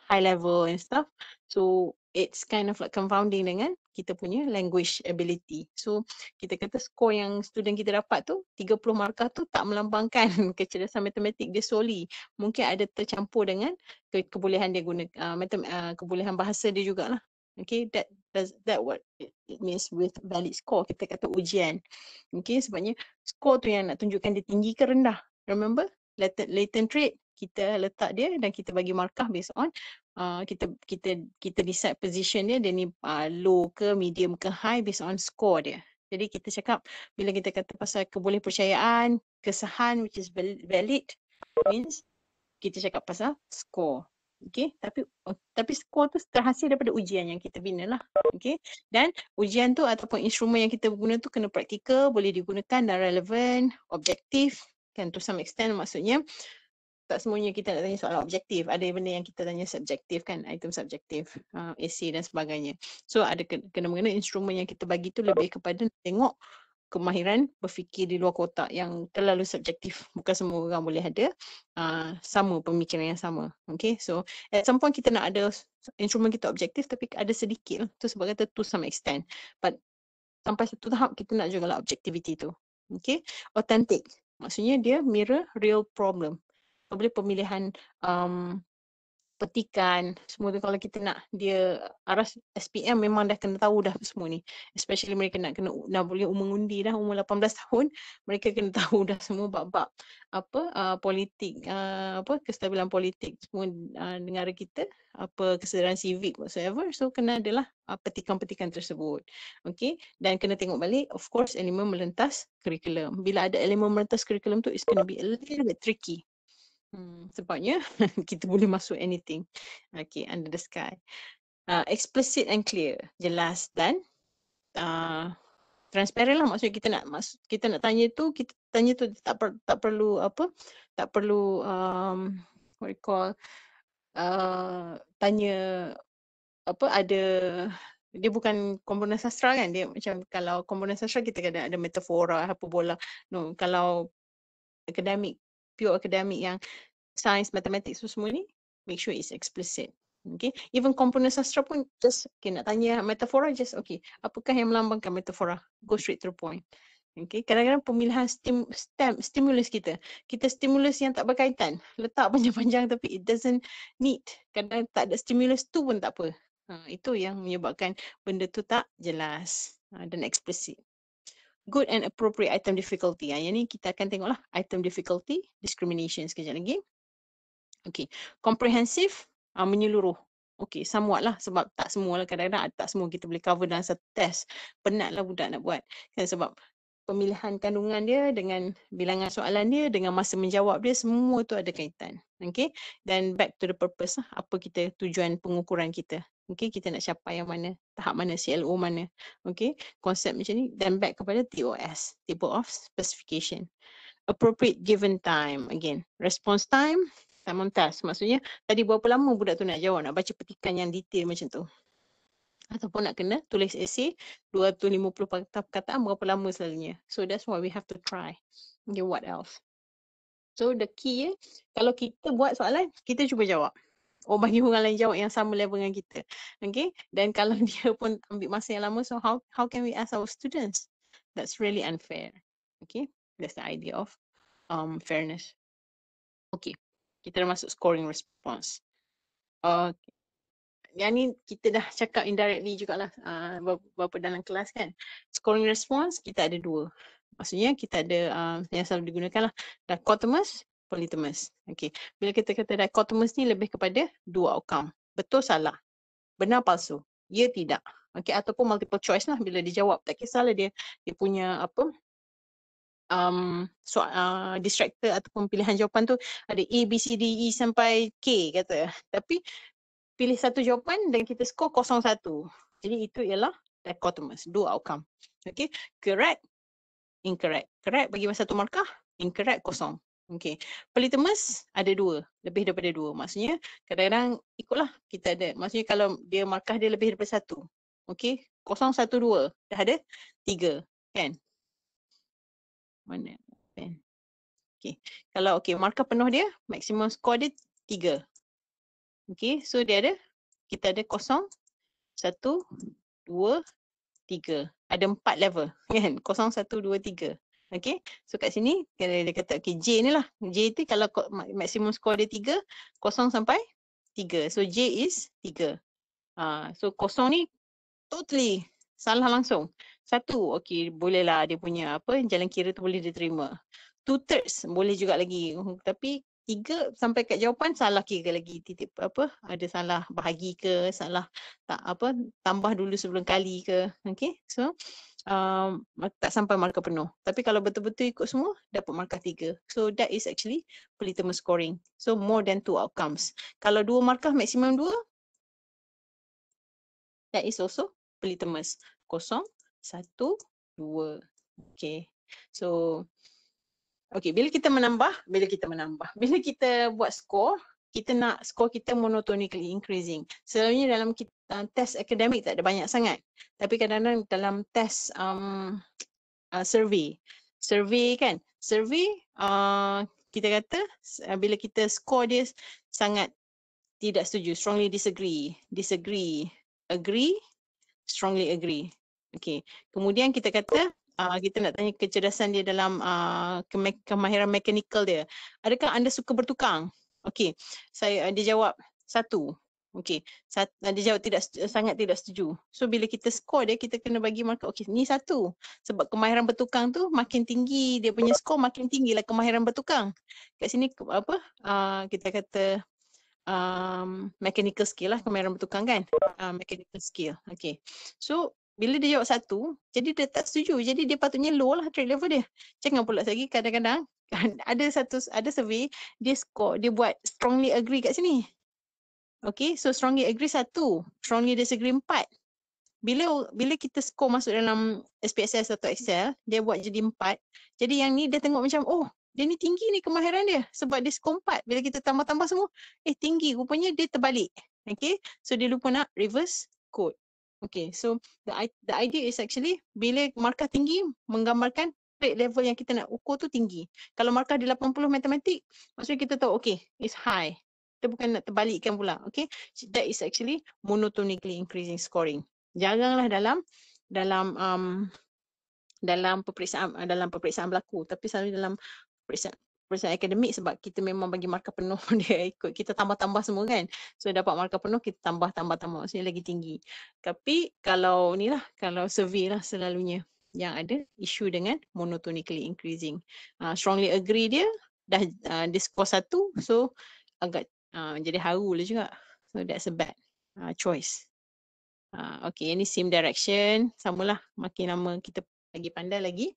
high level and stuff so it's kind of like confounding dengan kita punya language ability. So kita kata skor yang student kita dapat tu 30 markah tu tak melambangkan kecerdasan matematik dia solely. Mungkin ada tercampur dengan ke- kebolehan dia guna uh, matem- uh, kebolehan bahasa dia jugalah. Okay, that does that what it means with valid score. Kita kata ujian. Okay, sebabnya skor tu yang nak tunjukkan dia tinggi ke rendah. Remember, latent, latent trait kita letak dia dan kita bagi markah based on Uh, kita kita kita decide position dia dia ni uh, low ke medium ke high based on score dia. Jadi kita cakap bila kita kata pasal kebolehpercayaan, kesahan which is valid means kita cakap pasal score. Okay, tapi oh, tapi score tu terhasil daripada ujian yang kita bina lah. Okay, dan ujian tu ataupun instrumen yang kita guna tu kena praktikal, boleh digunakan dan relevan, objektif kan to some extent maksudnya tak semuanya kita nak tanya soalan objektif. Ada benda yang kita tanya subjektif kan, item subjektif, uh, AC dan sebagainya. So ada kena mengenai instrumen yang kita bagi tu lebih kepada tengok kemahiran berfikir di luar kotak yang terlalu subjektif. Bukan semua orang boleh ada uh, sama pemikiran yang sama. Okay, so at some point kita nak ada instrumen kita objektif tapi ada sedikit. Lah. Tu sebab to some extent. But sampai satu tahap kita nak jugalah objektiviti tu. Okay, authentic. Maksudnya dia mirror real problem boleh pemilihan um, petikan semua tu kalau kita nak dia aras SPM memang dah kena tahu dah semua ni especially mereka nak kena nak boleh mengundi dah umur 18 tahun mereka kena tahu dah semua bab-bab apa uh, politik uh, apa kestabilan politik semua uh, negara kita apa kesedaran civik whatsoever so kena adalah uh, petikan-petikan tersebut okey dan kena tengok balik of course elemen melentas curriculum bila ada elemen melentas curriculum tu it's going to be a little bit tricky Hmm, sebabnya kita boleh masuk anything okay, under the sky. Uh, explicit and clear, jelas dan uh, transparent lah maksudnya kita nak maksud, kita nak tanya tu kita tanya tu tak per, tak perlu apa tak perlu um, what you call uh, tanya apa ada dia bukan komponen sastra kan dia macam kalau komponen sastra kita kena ada metafora apa bola no kalau akademik pure academic yang science, mathematics so semua ni, make sure it's explicit. Okay, even component sastra pun just, okay nak tanya metafora just, okay, apakah yang melambangkan metafora? Go straight to the point. Okay, kadang-kadang pemilihan stim, stem, stimulus kita, kita stimulus yang tak berkaitan, letak panjang-panjang tapi it doesn't need, kadang tak ada stimulus tu pun tak apa. Ha, itu yang menyebabkan benda tu tak jelas ha, dan explicit good and appropriate item difficulty. Ha, yang ni kita akan tengoklah item difficulty discrimination sekejap lagi. Okay, comprehensive ha, menyeluruh. Okay, somewhat lah sebab tak semua lah kadang-kadang tak semua kita boleh cover dalam satu test. Penat lah budak nak buat. Kan sebab pemilihan kandungan dia dengan bilangan soalan dia dengan masa menjawab dia semua tu ada kaitan. Okay, dan back to the purpose lah. Apa kita tujuan pengukuran kita. Okay, kita nak capai yang mana, tahap mana, CLO mana. Okay, konsep macam ni. Then back kepada TOS, Table of Specification. Appropriate given time, again. Response time, time on task. Maksudnya, tadi berapa lama budak tu nak jawab, nak baca petikan yang detail macam tu. Ataupun nak kena tulis esay 250 perkataan berapa lama selalunya. So that's why we have to try. Okay, what else? So the key eh, kalau kita buat soalan, kita cuba jawab. Oh, bagi orang lain jawab yang sama level dengan kita. Okay. Dan kalau dia pun ambil masa yang lama, so how how can we ask our students? That's really unfair. Okay. That's the idea of um, fairness. Okay. Kita dah masuk scoring response. Okay. Yang ni kita dah cakap indirectly jugalah uh, berapa dalam kelas kan. Scoring response kita ada dua. Maksudnya kita ada uh, yang selalu digunakan lah. Dichotomous polytomous. Okey. Bila kita kata dichotomous ni lebih kepada dua outcome. Betul salah. Benar palsu. Ya tidak. Okey ataupun multiple choice lah bila dia jawab tak kisahlah dia dia punya apa um, so, uh, distractor ataupun pilihan jawapan tu ada A, B, C, D, E sampai K kata. Tapi pilih satu jawapan dan kita skor kosong satu. Jadi itu ialah dichotomous, dua outcome. Okay, correct, incorrect. Correct bagi satu markah, incorrect kosong. Okay. Pelita emas ada dua. Lebih daripada dua. Maksudnya kadang-kadang ikutlah kita ada. Maksudnya kalau dia markah dia lebih daripada satu. Okay. Kosong satu dua. Dah ada tiga. Kan? Mana? Pen. Kan? Okay. Kalau okay markah penuh dia maksimum skor dia tiga. Okay. So dia ada. Kita ada kosong. Satu. Dua. Tiga. Ada empat level. Kan? Kosong satu dua tiga. Okay. So kat sini dia kata okay, J ni lah. J tu kalau maksimum skor dia tiga, kosong sampai tiga. So J is tiga. Uh, so kosong ni totally salah langsung. Satu, okay bolehlah dia punya apa jalan kira tu boleh diterima. Two thirds boleh juga lagi. Tapi tiga sampai kat jawapan salah kira lagi. Titip apa ada salah bahagi ke, salah tak apa tambah dulu sebelum kali ke. Okay. So um, tak sampai markah penuh. Tapi kalau betul-betul ikut semua, dapat markah tiga. So that is actually pelitama scoring. So more than two outcomes. Kalau dua markah maksimum dua, that is also pelitamas. Kosong, satu, dua. Okay. So, okay. Bila kita menambah, bila kita menambah, bila kita buat score, kita nak skor kita monotonically increasing. Selalunya dalam kita, uh, test akademik tak ada banyak sangat. Tapi kadang-kadang dalam test um, uh, survey. Survey kan? Survey uh, kita kata uh, bila kita skor dia sangat tidak setuju. Strongly disagree. Disagree. Agree. Strongly agree. Okay. Kemudian kita kata Uh, kita nak tanya kecerdasan dia dalam uh, kemahiran mekanikal dia. Adakah anda suka bertukang? Okey, saya ada eh, jawab satu. Okey, Sat, eh, dia jawab tidak sangat tidak setuju. So bila kita skor dia kita kena bagi markah okey ni satu. Sebab kemahiran bertukang tu makin tinggi dia punya skor makin tinggilah kemahiran bertukang. Kat sini apa uh, kita kata um, mechanical skill lah kemahiran bertukang kan. Uh, mechanical skill. Okey. So bila dia jawab satu, jadi dia tak setuju. Jadi dia patutnya low lah trade level dia. Jangan pula lagi kadang-kadang Kan? ada satu ada survey dia score dia buat strongly agree kat sini. Okay so strongly agree satu, strongly disagree empat. Bila bila kita score masuk dalam SPSS atau Excel, dia buat jadi empat. Jadi yang ni dia tengok macam oh dia ni tinggi ni kemahiran dia sebab dia skor empat. Bila kita tambah-tambah semua, eh tinggi rupanya dia terbalik. Okay so dia lupa nak reverse code. Okay so the, the idea is actually bila markah tinggi menggambarkan grade level yang kita nak ukur tu tinggi. Kalau markah dia 80 matematik, maksudnya kita tahu okay, it's high. Kita bukan nak terbalikkan pula. Okay, that is actually monotonically increasing scoring. Janganlah dalam dalam um, dalam peperiksaan uh, dalam peperiksaan berlaku tapi selalu dalam peperiksaan peperiksaan akademik sebab kita memang bagi markah penuh dia ikut kita tambah-tambah semua kan so dapat markah penuh kita tambah-tambah-tambah maksudnya lagi tinggi tapi kalau ni lah kalau survey lah selalunya yang ada isu dengan monotonically increasing. Uh, strongly agree dia dah uh, dia satu so agak uh, jadi haru lah juga. So that's a bad uh, choice. Uh, okay ini same direction samalah makin lama kita lagi pandai lagi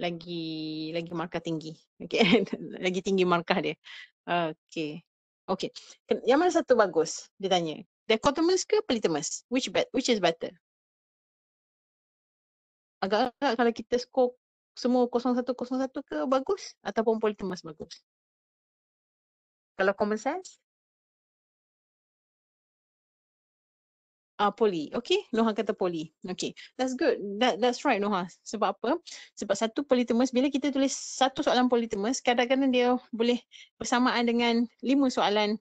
lagi lagi markah tinggi. Okay lagi tinggi markah dia. Okay. Okay. Yang mana satu bagus? Dia tanya. Dichotomous ke polytomous? Which bet? Which is better? agak-agak kalau kita skor semua 0101 ke bagus ataupun politemas bagus? Kalau common sense? Ah uh, poli. Okay. Noha kata poli. Okay. That's good. That That's right Noha. Sebab apa? Sebab satu politemus, bila kita tulis satu soalan politemus, kadang-kadang dia boleh bersamaan dengan lima soalan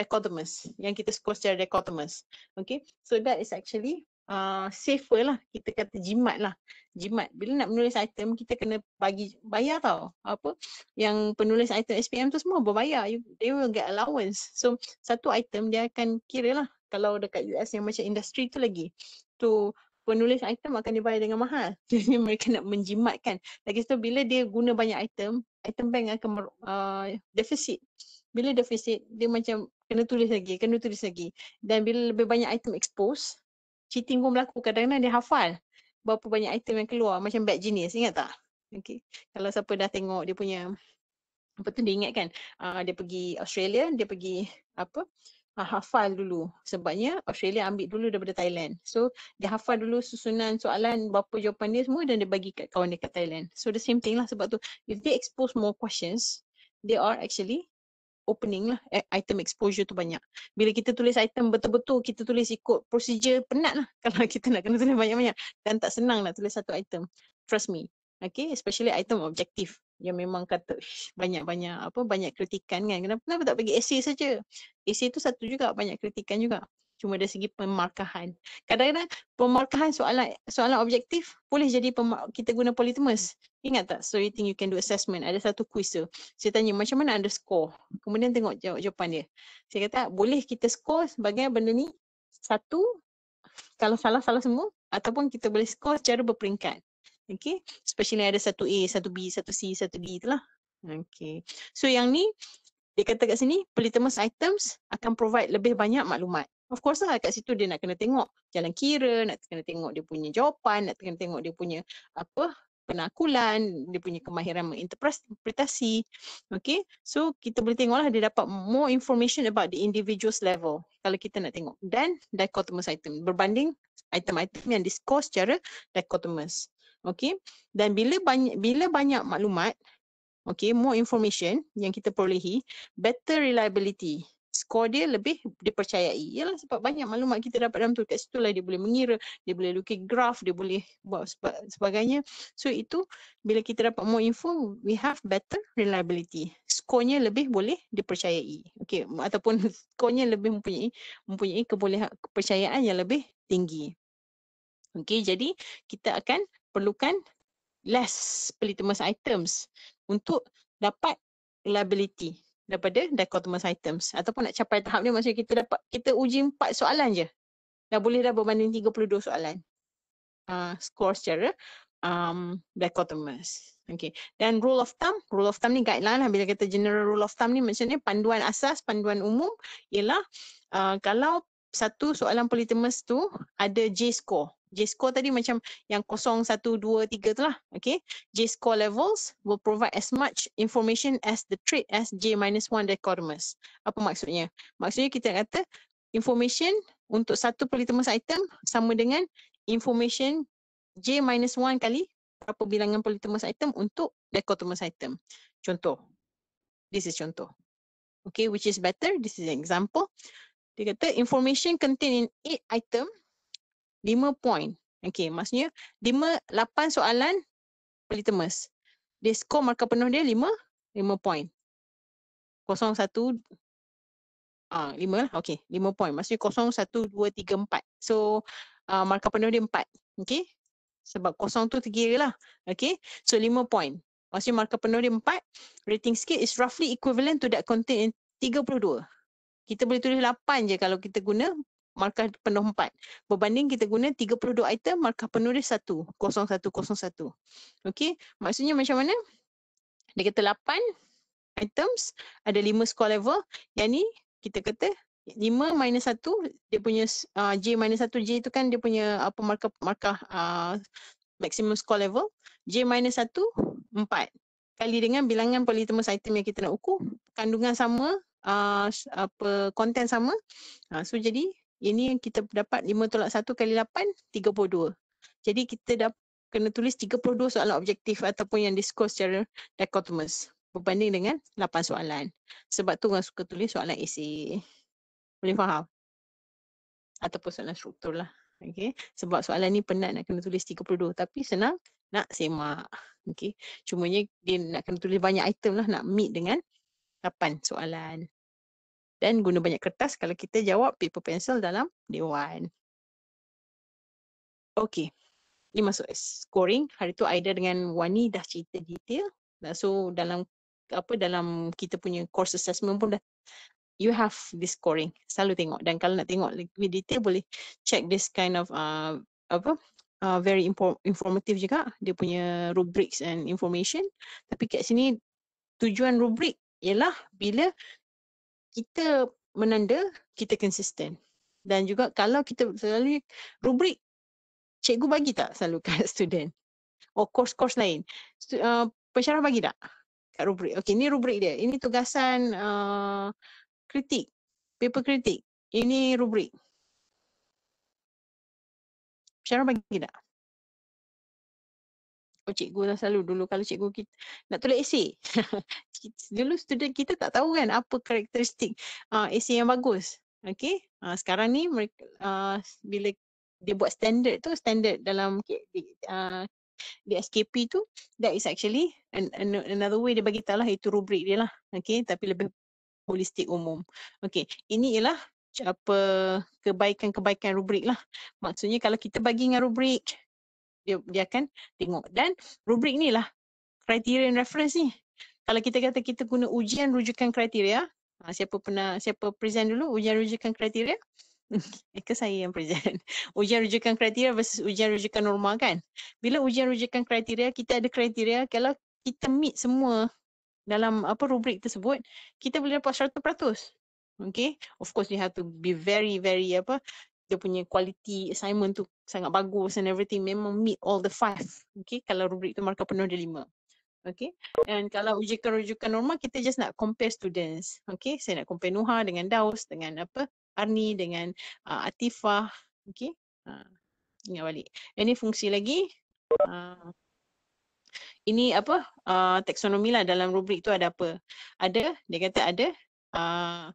dichotomous yang kita skor secara dichotomous. Okay. So that is actually uh, safer lah. Kita kata jimat lah. Jimat. Bila nak menulis item, kita kena bagi bayar tau. Apa? Yang penulis item SPM tu semua berbayar. You, they will get allowance. So, satu item dia akan kira lah. Kalau dekat US yang macam industri tu lagi. Tu penulis item akan dibayar dengan mahal. Jadi mereka nak menjimatkan. Lagi tu bila dia guna banyak item, item bank akan uh, ah, deficit. Bila deficit, dia macam kena tulis lagi, kena tulis lagi. Dan bila lebih banyak item expose, cheating pun berlaku kadang-kadang dia hafal berapa banyak item yang keluar macam bad genius ingat tak okey kalau siapa dah tengok dia punya apa tu dia ingat kan uh, ah, dia pergi Australia dia pergi apa uh, hafal dulu sebabnya Australia ambil dulu daripada Thailand so dia hafal dulu susunan soalan berapa jawapan dia semua dan dia bagi kat kawan dia Thailand so the same thing lah sebab tu if they expose more questions they are actually opening lah eh, item exposure tu banyak bila kita tulis item betul-betul kita tulis ikut procedure penat lah kalau kita nak kena tulis banyak-banyak dan tak senang nak tulis satu item trust me okay especially item objektif yang memang kata banyak-banyak apa banyak kritikan kan kenapa, kenapa tak bagi essay saja essay tu satu juga banyak kritikan juga cuma dari segi pemarkahan. Kadang-kadang pemarkahan soalan soalan objektif boleh jadi kita guna polytemus. Ingat tak? So you think you can do assessment. Ada satu quiz tu. Saya tanya macam mana anda score? Kemudian tengok jawab jawapan dia. Saya kata boleh kita score sebagai benda ni satu kalau salah salah semua ataupun kita boleh score secara berperingkat. Okay. Especially ada satu A, satu B, satu C, satu D itulah. Okay. So yang ni dia kata kat sini polytemus items akan provide lebih banyak maklumat. Of course lah kat situ dia nak kena tengok jalan kira, nak kena tengok dia punya jawapan, nak kena tengok dia punya apa penakulan, dia punya kemahiran menginterpretasi. Okay, so kita boleh tengoklah dia dapat more information about the individual's level kalau kita nak tengok. Then dichotomous item berbanding item-item yang diskor secara dichotomous. Okay, dan bila banyak bila banyak maklumat, okay, more information yang kita perolehi, better reliability skor dia lebih dipercayai. Ialah sebab banyak maklumat kita dapat dalam tu. Kat situ lah dia boleh mengira, dia boleh lukis graf, dia boleh buat sebagainya. So itu bila kita dapat more info, we have better reliability. Skornya lebih boleh dipercayai. Okay, ataupun skornya lebih mempunyai mempunyai kebolehan kepercayaan yang lebih tinggi. Okay, jadi kita akan perlukan less pelitumus items untuk dapat reliability daripada dichotomous items ataupun nak capai tahap ni maksudnya kita dapat kita uji empat soalan je dah boleh dah berbanding 32 soalan uh, ah, skor secara um, dichotomous okay. dan rule of thumb, rule of thumb ni guideline lah bila kata general rule of thumb ni macam ni panduan asas, panduan umum ialah uh, kalau satu soalan polytemous tu ada J score J-score tadi macam yang kosong satu dua tiga tu lah. Okay. J-score levels will provide as much information as the trait as J minus one dichotomous. Apa maksudnya? Maksudnya kita kata information untuk satu polytomous item sama dengan information J minus one kali berapa bilangan polytomous item untuk dichotomous item. Contoh. This is contoh. Okay, which is better. This is an example. Dia kata information contained in eight item lima point. okey, maksudnya lima, lapan soalan litmus. Dia skor markah penuh dia lima, lima point. Kosong satu, ah lima lah. Okay, lima point. Maksudnya kosong satu, dua, tiga, empat. So, uh, markah penuh dia empat. okey, sebab kosong tu terkira lah. Okay, so lima point. Maksudnya markah penuh dia empat. Rating skill is roughly equivalent to that content in 32. Kita boleh tulis lapan je kalau kita guna markah penuh 4. Berbanding kita guna 32 item markah penulis satu. 0101. 01. Okey. Maksudnya macam mana? Dia kata lapan items ada lima score level. Yang ni kita kata lima minus satu dia punya uh, J minus satu J itu kan dia punya apa markah markah uh, maximum score level. J minus satu empat kali dengan bilangan polytomous item yang kita nak ukur. Kandungan sama Uh, apa konten sama uh, so jadi ini yang kita dapat 5 tolak 1 kali 8, 32. Jadi kita dah kena tulis 32 soalan objektif ataupun yang diskor secara dichotomous berbanding dengan 8 soalan. Sebab tu orang suka tulis soalan isi. Boleh faham? Ataupun soalan struktur lah. Okay. Sebab soalan ni penat nak kena tulis 32 tapi senang nak semak. Okay. Cumanya dia nak kena tulis banyak item lah nak meet dengan 8 soalan dan guna banyak kertas kalau kita jawab paper pencil dalam dewan. Okey. Ini masuk scoring. Hari tu Aida dengan Wani dah cerita detail. So dalam apa dalam kita punya course assessment pun dah you have this scoring. Selalu tengok dan kalau nak tengok lebih detail boleh check this kind of uh, apa Uh, very informative juga dia punya rubrics and information tapi kat sini tujuan rubrik ialah bila kita menanda kita konsisten dan juga kalau kita selalu rubrik cikgu bagi tak selalu kat student oh course-course lain uh, pensyarah bagi tak kat rubrik okay ni rubrik dia ini tugasan uh, kritik paper kritik ini rubrik pensyarah bagi tak oh, cikgu dah selalu dulu kalau cikgu kita nak tulis esay. dulu student kita tak tahu kan apa karakteristik uh, ah, esay yang bagus. Okay. Uh, ah, sekarang ni mereka, uh, bila dia buat standard tu, standard dalam uh, di ah, SKP tu, that is actually an, an, another way dia bagi lah itu rubrik dia lah. Okay. Tapi lebih holistik umum. Okay. Ini ialah apa kebaikan-kebaikan rubrik lah. Maksudnya kalau kita bagi dengan rubrik, dia, dia akan tengok. Dan rubrik ni lah kriteria reference ni. Kalau kita kata kita guna ujian rujukan kriteria, ha, siapa pernah, siapa present dulu ujian rujukan kriteria? Eh, saya yang present. Ujian rujukan kriteria versus ujian rujukan normal kan? Bila ujian rujukan kriteria, kita ada kriteria kalau kita meet semua dalam apa rubrik tersebut, kita boleh dapat 100%. Okay, of course you have to be very very apa dia punya quality assignment tu sangat bagus and everything memang meet all the five okay kalau rubrik tu markah penuh dia lima okay and kalau ujikan rujukan normal kita just nak compare students okay saya nak compare Nuha dengan Daus dengan apa Arni dengan uh, Atifah okay uh, ingat balik ini fungsi lagi uh, ini apa uh, taksonomi lah dalam rubrik tu ada apa ada dia kata ada uh,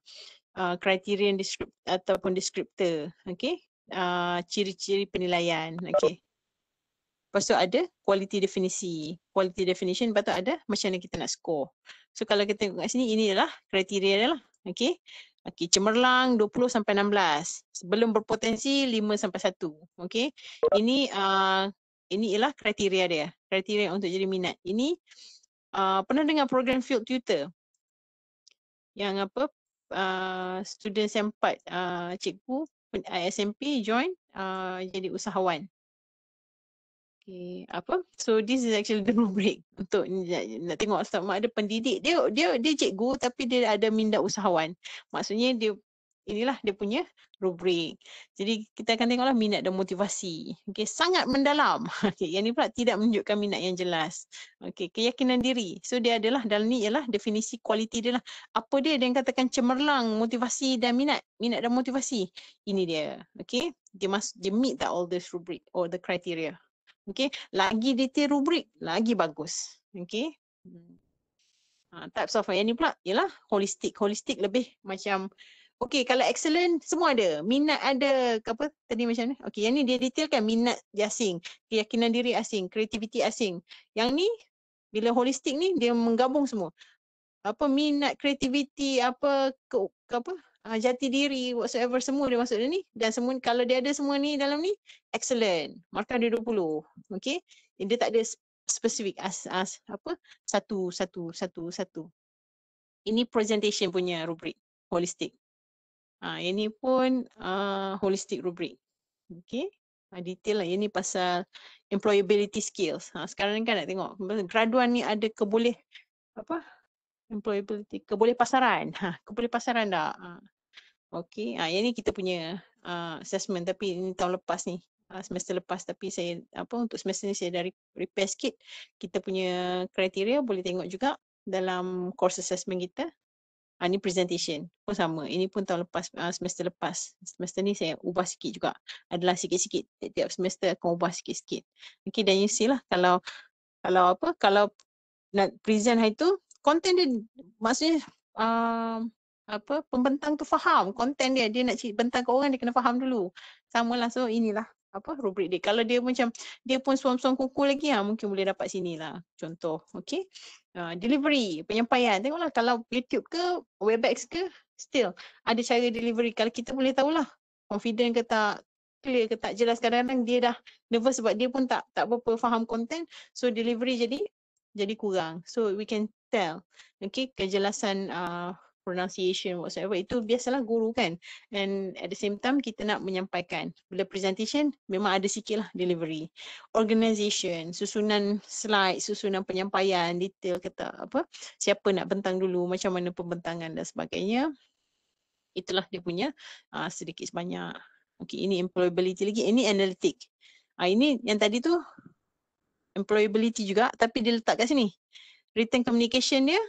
kriterian uh, deskript ataupun deskriptor okay? uh, ciri-ciri penilaian okay? lepas tu ada quality definisi quality definition lepas tu ada macam mana kita nak score so kalau kita tengok kat sini inilah kriteria dia lah okay? Okay, cemerlang 20 sampai 16 sebelum berpotensi 5 sampai 1 okay? ini uh, ini ialah kriteria dia kriteria untuk jadi minat ini uh, pernah dengar program field tutor yang apa Uh, student sempat uh, cikgu uh, SMP join uh, jadi usahawan. Okay, apa? So this is actually the rubric untuk nak, nak tengok sama ada pendidik. Dia dia dia cikgu tapi dia ada minda usahawan. Maksudnya dia inilah dia punya rubrik. Jadi kita akan tengoklah minat dan motivasi. Okey, sangat mendalam. Okey, yang ni pula tidak menunjukkan minat yang jelas. Okey, keyakinan diri. So dia adalah dalam ni ialah definisi kualiti dia lah. Apa dia yang katakan cemerlang motivasi dan minat, minat dan motivasi. Ini dia. Okey, dia mas, dia meet that all this rubric or the criteria. Okey, lagi detail rubrik, lagi bagus. Okey. Uh, types of yang ni pula ialah holistik. Holistik lebih macam Okay kalau excellent semua ada. Minat ada ke apa tadi macam mana? Okay yang ni dia detailkan minat dia asing. Keyakinan diri asing. Kreativiti asing. Yang ni bila holistik ni dia menggabung semua. Apa minat, kreativiti, apa ke, ke apa uh, jati diri whatsoever semua dia masuk dalam ni. Dan semua kalau dia ada semua ni dalam ni excellent. Markah dia 20. Okay. Eh, dia tak ada spesifik as, as apa satu satu satu satu. Ini presentation punya rubrik holistik. Uh, ini pun uh, holistic rubric. Okay. Uh, detail lah. Ini pasal employability skills. Ha, sekarang ni kan nak tengok. Graduan ni ada keboleh apa? Employability. Keboleh pasaran. Ha, keboleh pasaran tak? Ha. Okay. Ha, yang ni kita punya uh, assessment tapi ini tahun lepas ni. Uh, semester lepas tapi saya apa untuk semester ni saya dah repair sikit. Kita punya kriteria boleh tengok juga dalam course assessment kita uh, ah, ni presentation pun sama. Ini pun tahun lepas, ah, semester lepas. Semester ni saya ubah sikit juga. Adalah sikit-sikit. Tiap semester akan ubah sikit-sikit. Okay, dan you see lah kalau kalau apa, kalau nak present hari tu, content dia maksudnya uh, apa, pembentang tu faham. Content dia, dia nak cik, bentang ke orang, dia kena faham dulu. Sama lah. So inilah apa rubrik dia. Kalau dia macam, dia pun suam-suam kuku lagi lah, mungkin boleh dapat sini lah. Contoh, okay. Ah, delivery, penyampaian. Tengoklah kalau YouTube ke, Webex ke, still ada cara delivery. Kalau kita boleh tahulah, confident ke tak, clear ke tak jelas. Kadang-kadang dia dah nervous sebab dia pun tak tak berapa faham content. So delivery jadi jadi kurang. So we can tell. Okay, kejelasan uh, pronunciation whatsoever itu biasalah guru kan and at the same time kita nak menyampaikan bila presentation memang ada sikit lah delivery organisation, susunan slide susunan penyampaian detail kata apa siapa nak bentang dulu macam mana pembentangan dan sebagainya itulah dia punya uh, sedikit sebanyak okay, ini employability lagi ini analytic uh, ini yang tadi tu employability juga tapi dia letak kat sini written communication dia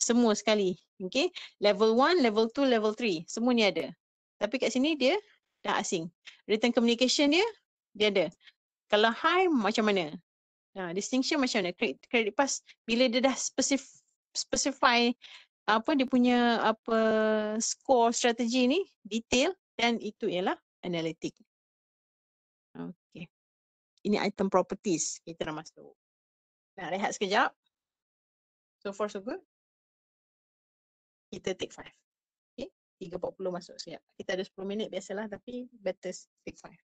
semua sekali. Okay. Level 1, level 2, level 3. Semua ni ada. Tapi kat sini dia dah asing. Written communication dia, dia ada. Kalau high macam mana? Ha, distinction macam mana? Credit, credit pass bila dia dah specif- specify apa dia punya apa score strategi ni detail dan itu ialah analytic. Okay. Ini item properties kita dah masuk. Nak rehat sekejap. So far so good kita take five. Okay, 30 masuk siap. Kita ada 10 minit biasalah tapi better take five.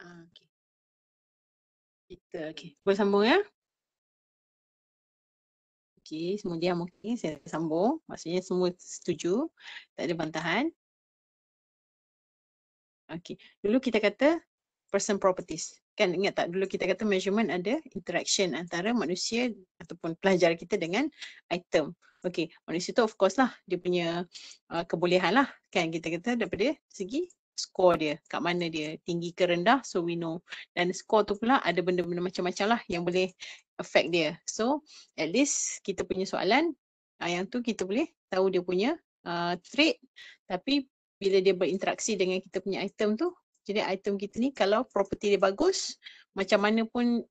Ah, okay. Kita okay. Boleh sambung ya? Okay, semua dia mungkin saya sambung. Maksudnya semua setuju. Tak ada bantahan. Okay. Dulu kita kata person properties. Kan ingat tak dulu kita kata measurement ada interaction antara manusia ataupun pelajar kita dengan item. Okay. Manusia tu of course lah dia punya uh, kebolehan lah. Kan kita kata daripada segi skor dia kat mana dia tinggi ke rendah so we know dan skor tu pula ada benda-benda macam-macam lah yang boleh affect dia so at least kita punya soalan uh, yang tu kita boleh tahu dia punya uh, trait tapi bila dia berinteraksi dengan kita punya item tu jadi item kita ni kalau property dia bagus macam mana pun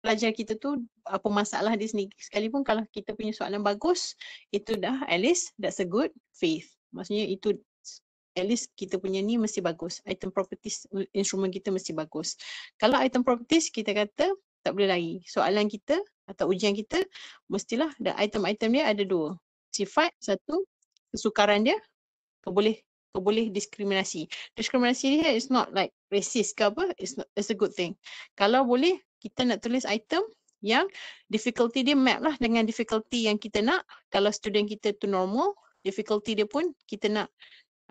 pelajar kita tu apa masalah dia sendiri sekalipun kalau kita punya soalan bagus itu dah at least that's a good faith maksudnya itu at least kita punya ni mesti bagus. Item properties, instrumen kita mesti bagus. Kalau item properties, kita kata tak boleh lari. Soalan kita atau ujian kita, mestilah ada item-item dia ada dua. Sifat, satu, kesukaran dia, keboleh, keboleh diskriminasi. Diskriminasi dia is not like racist ke apa, it's, not, it's a good thing. Kalau boleh, kita nak tulis item yang difficulty dia map lah dengan difficulty yang kita nak. Kalau student kita tu normal, difficulty dia pun kita nak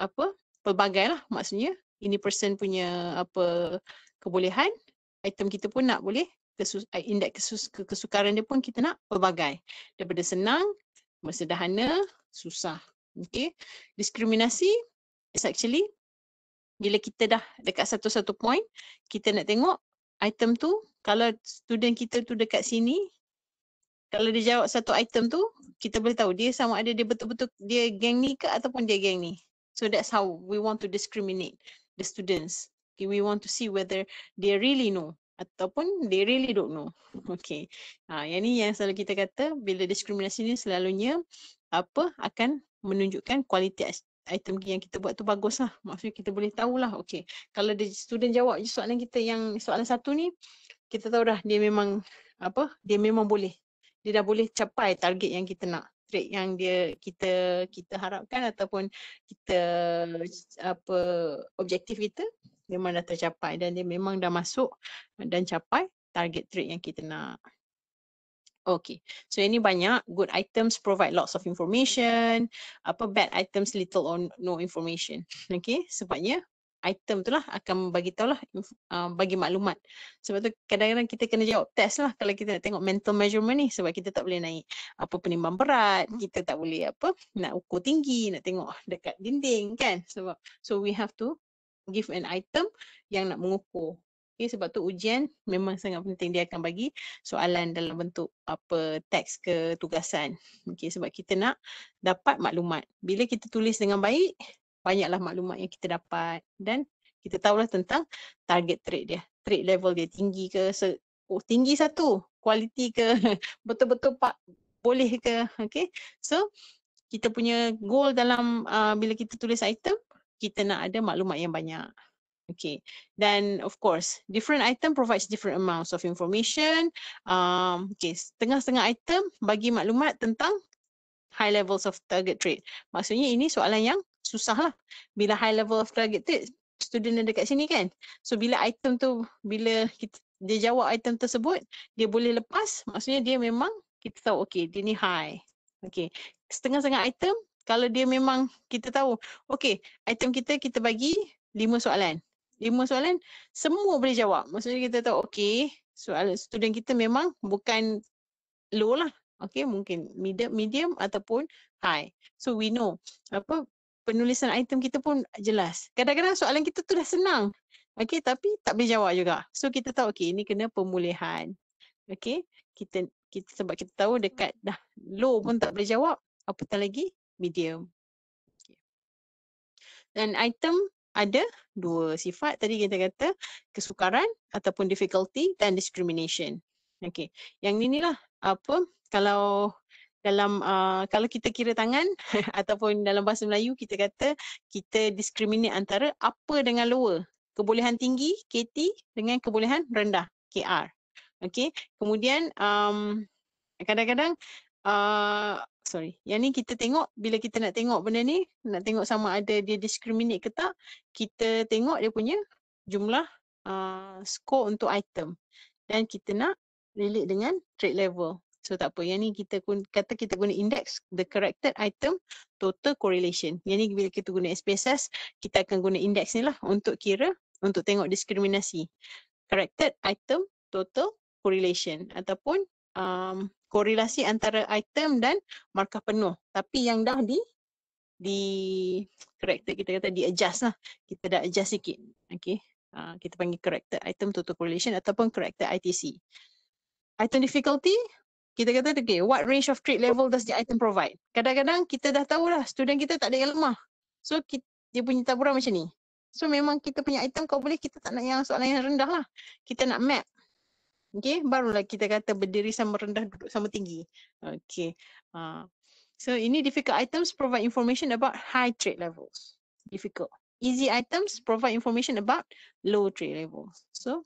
apa pelbagai lah maksudnya ini person punya apa kebolehan item kita pun nak boleh kesus, eh, indeks kesus, kesukaran dia pun kita nak pelbagai daripada senang sederhana susah okey diskriminasi is actually bila kita dah dekat satu-satu point kita nak tengok item tu kalau student kita tu dekat sini kalau dia jawab satu item tu kita boleh tahu dia sama ada dia betul-betul dia geng ni ke ataupun dia geng ni So that's how we want to discriminate the students. Okay, we want to see whether they really know ataupun they really don't know. Okay. Ha, yang ni yang selalu kita kata bila diskriminasi ni selalunya apa akan menunjukkan kualiti item yang kita buat tu bagus lah. Maksudnya kita boleh tahu lah. Okay. Kalau the student jawab je soalan kita yang soalan satu ni kita tahu dah dia memang apa dia memang boleh. Dia dah boleh capai target yang kita nak trade yang dia kita kita harapkan ataupun kita apa objektif kita memang dah tercapai dan dia memang dah masuk dan capai target trade yang kita nak. Okay, so ini banyak good items provide lots of information. Apa bad items little or no information. Okay, sebabnya item tu lah akan bagi tahu lah uh, bagi maklumat. Sebab tu kadang-kadang kita kena jawab test lah kalau kita nak tengok mental measurement ni sebab kita tak boleh naik apa penimbang berat, kita tak boleh apa nak ukur tinggi, nak tengok dekat dinding kan. Sebab so we have to give an item yang nak mengukur. Okay, sebab tu ujian memang sangat penting dia akan bagi soalan dalam bentuk apa teks ke tugasan. Okay, sebab kita nak dapat maklumat. Bila kita tulis dengan baik, banyaklah maklumat yang kita dapat dan kita tahulah tentang target trade dia. Trade level dia tinggi ke, se- oh, tinggi satu, kualiti ke, betul-betul pak boleh ke. Okay. So kita punya goal dalam uh, bila kita tulis item, kita nak ada maklumat yang banyak. Okay, dan of course, different item provides different amounts of information. Um, ah, okay, setengah-setengah item bagi maklumat tentang high levels of target trade. Maksudnya ini soalan yang susah lah bila high level of targeted student ada dekat sini kan. So bila item tu, bila kita, dia jawab item tersebut, dia boleh lepas, maksudnya dia memang kita tahu okay dia ni high. Okay, setengah-setengah item kalau dia memang kita tahu okay item kita kita bagi lima soalan. Lima soalan semua boleh jawab. Maksudnya kita tahu okay soalan student kita memang bukan low lah. Okay mungkin medium, medium ataupun high. So we know apa penulisan item kita pun jelas. Kadang-kadang soalan kita tu dah senang. Okey, tapi tak boleh jawab juga. So kita tahu okey, ini kena pemulihan. Okey, kita kita sebab kita tahu dekat dah low pun tak boleh jawab, apatah lagi medium. Okay. Dan item ada dua sifat tadi kita kata kesukaran ataupun difficulty dan discrimination. Okey, yang inilah apa kalau dalam uh, kalau kita kira tangan ataupun dalam bahasa Melayu kita kata kita diskriminasi antara apa dengan lower kebolehan tinggi KT dengan kebolehan rendah KR okey kemudian um, kadang-kadang uh, sorry yang ni kita tengok bila kita nak tengok benda ni nak tengok sama ada dia discriminate ke tak kita tengok dia punya jumlah uh, score untuk item dan kita nak relate dengan trade level So tak apa. Yang ni kita guna, kata kita guna index the corrected item total correlation. Yang ni bila kita guna SPSS kita akan guna index ni lah untuk kira untuk tengok diskriminasi. Corrected item total correlation ataupun um, korelasi antara item dan markah penuh. Tapi yang dah di di corrected kita kata di adjust lah. Kita dah adjust sikit. Okay. Uh, ah, kita panggil corrected item total correlation ataupun corrected ITC. Item difficulty kita kata okay, what range of trade level does the item provide? Kadang-kadang kita dah tahu lah student kita tak ada yang lemah. So kita, dia punya taburan macam ni. So memang kita punya item kau boleh kita tak nak yang soalan yang rendah lah. Kita nak map. Okay, barulah kita kata berdiri sama rendah duduk sama tinggi. Okay. Uh, so ini difficult items provide information about high trade levels. Difficult. Easy items provide information about low trade levels. So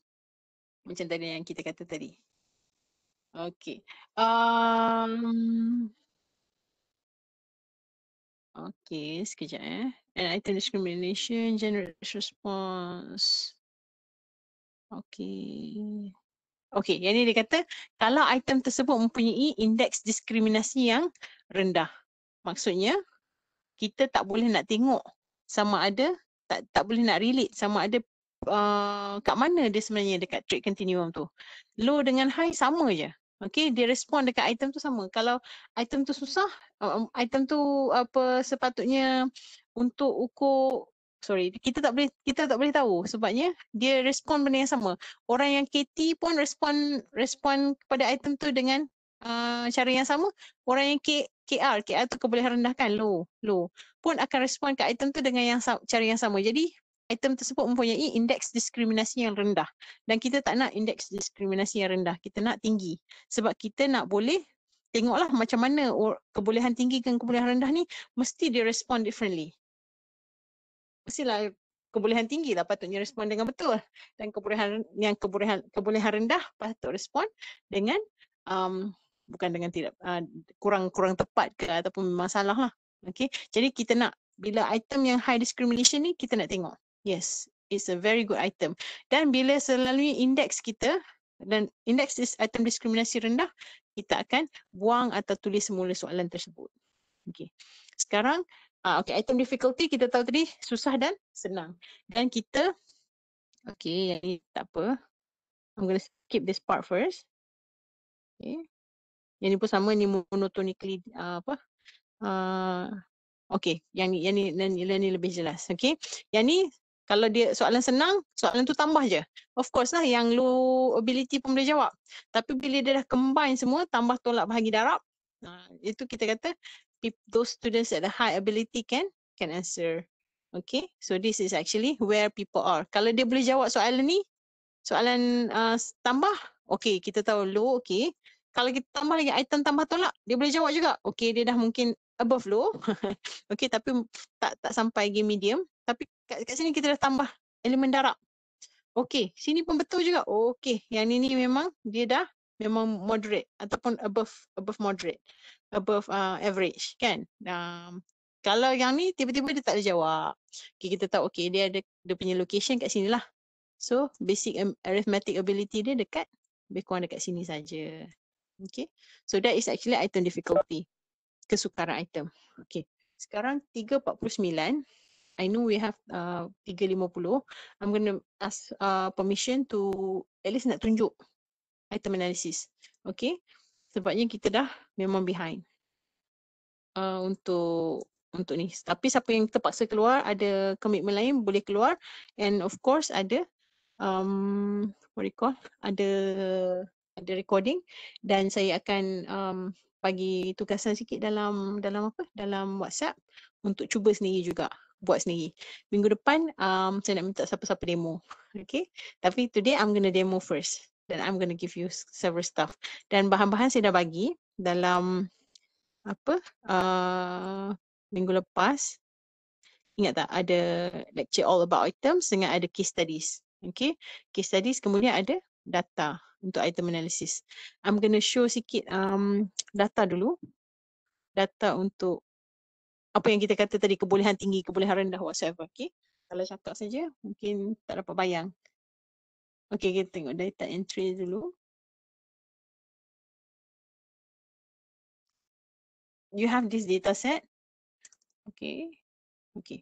macam tadi yang kita kata tadi. Okey. Um, Okey, sekejap eh. And item discrimination, generous response. Okey. Okey, yang ni dia kata kalau item tersebut mempunyai indeks diskriminasi yang rendah. Maksudnya kita tak boleh nak tengok sama ada tak tak boleh nak relate sama ada uh, kat mana dia sebenarnya dekat trade continuum tu. Low dengan high sama je. Okay, dia respon dekat item tu sama. Kalau item tu susah, um, item tu apa sepatutnya untuk ukur sorry kita tak boleh kita tak boleh tahu sebabnya dia respon benda yang sama. Orang yang KT pun respon respon kepada item tu dengan uh, cara yang sama. Orang yang K, KR, KR tu kebolehan rendahkan low, low pun akan respon ke item tu dengan yang cara yang sama. Jadi item tersebut mempunyai indeks diskriminasi yang rendah dan kita tak nak indeks diskriminasi yang rendah kita nak tinggi sebab kita nak boleh tengoklah macam mana kebolehan tinggi dan kebolehan rendah ni mesti dia respond differently mestilah kebolehan tinggi lah patutnya respond dengan betul dan kebolehan yang kebolehan kebolehan rendah patut respond dengan um, bukan dengan tidak uh, kurang kurang tepat ke ataupun memang salah lah okey jadi kita nak bila item yang high discrimination ni kita nak tengok Yes, it's a very good item. Dan bila selalu indeks kita dan indeks is item diskriminasi rendah, kita akan buang atau tulis semula soalan tersebut. Okey. Sekarang uh, okay, item difficulty kita tahu tadi susah dan senang. Dan kita okey, yang ini tak apa. I'm going to skip this part first. Okey. Yang ini pun sama ni monotonically uh, apa? Uh, okay, yang ni yang ni yang ni lebih jelas. Okay, yang ni kalau dia soalan senang, soalan tu tambah je. Of course lah yang lu ability pun boleh jawab. Tapi bila dia dah combine semua, tambah tolak bahagi darab, uh, itu kita kata those students at the high ability can can answer. Okay, so this is actually where people are. Kalau dia boleh jawab soalan ni, soalan uh, tambah, okay kita tahu lu okay. Kalau kita tambah lagi item tambah tolak, dia boleh jawab juga. Okay, dia dah mungkin above low. okay, tapi tak tak sampai game medium. Tapi kat, kat sini kita dah tambah elemen darab. Okey, sini pun betul juga. Okey, yang ini memang dia dah memang moderate ataupun above above moderate. Above uh, average kan. Um, kalau yang ni tiba-tiba dia tak ada jawab. Okey, kita tahu okey dia ada dia punya location kat sini lah. So basic arithmetic ability dia dekat lebih kurang dekat sini saja. Okey. So that is actually item difficulty. Kesukaran item. Okey. Sekarang 349. I know we have uh, 350. I'm going to ask uh, permission to at least nak tunjuk item analysis. Okay. Sebabnya kita dah memang behind. Uh, untuk untuk ni. Tapi siapa yang terpaksa keluar, ada komitmen lain boleh keluar. And of course ada um, what do you call? Ada ada recording dan saya akan um, bagi tugasan sikit dalam dalam apa? Dalam WhatsApp untuk cuba sendiri juga buat sendiri. Minggu depan um, saya nak minta siapa-siapa demo. Okay. Tapi today I'm going to demo first. Then I'm going to give you several stuff. Dan bahan-bahan saya dah bagi dalam apa uh, minggu lepas. Ingat tak ada lecture all about items dengan ada case studies. Okay. Case studies kemudian ada data untuk item analysis. I'm going to show sikit um, data dulu. Data untuk apa yang kita kata tadi kebolehan tinggi, kebolehan rendah whatsoever. Okay. Kalau cakap saja mungkin tak dapat bayang. Okay kita tengok data entry dulu. You have this data set. Okay. Okay.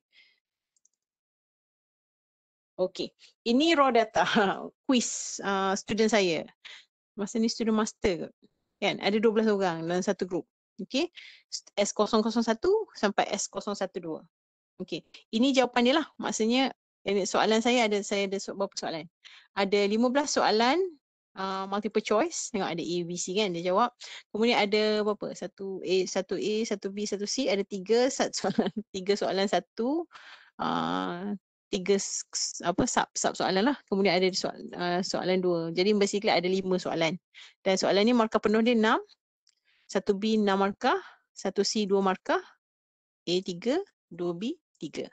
Okay. Ini raw data. Quiz uh, student saya. Masa ni student master kot. Kan? Ada 12 orang dalam satu group. Okay. S001 sampai S012. Okay. Ini jawapan dia lah. Maksudnya soalan saya ada saya ada beberapa soalan. Ada 15 soalan uh, multiple choice. Tengok ada A, B, C kan dia jawab. Kemudian ada berapa? Satu A, satu A, satu B, satu C. Ada tiga soalan. Tiga soalan satu. Uh, tiga apa sub sub soalan lah. Kemudian ada soalan, uh, soalan dua. Jadi basically ada lima soalan. Dan soalan ni markah penuh dia enam satu B enam markah, satu C dua markah, A tiga, dua B tiga.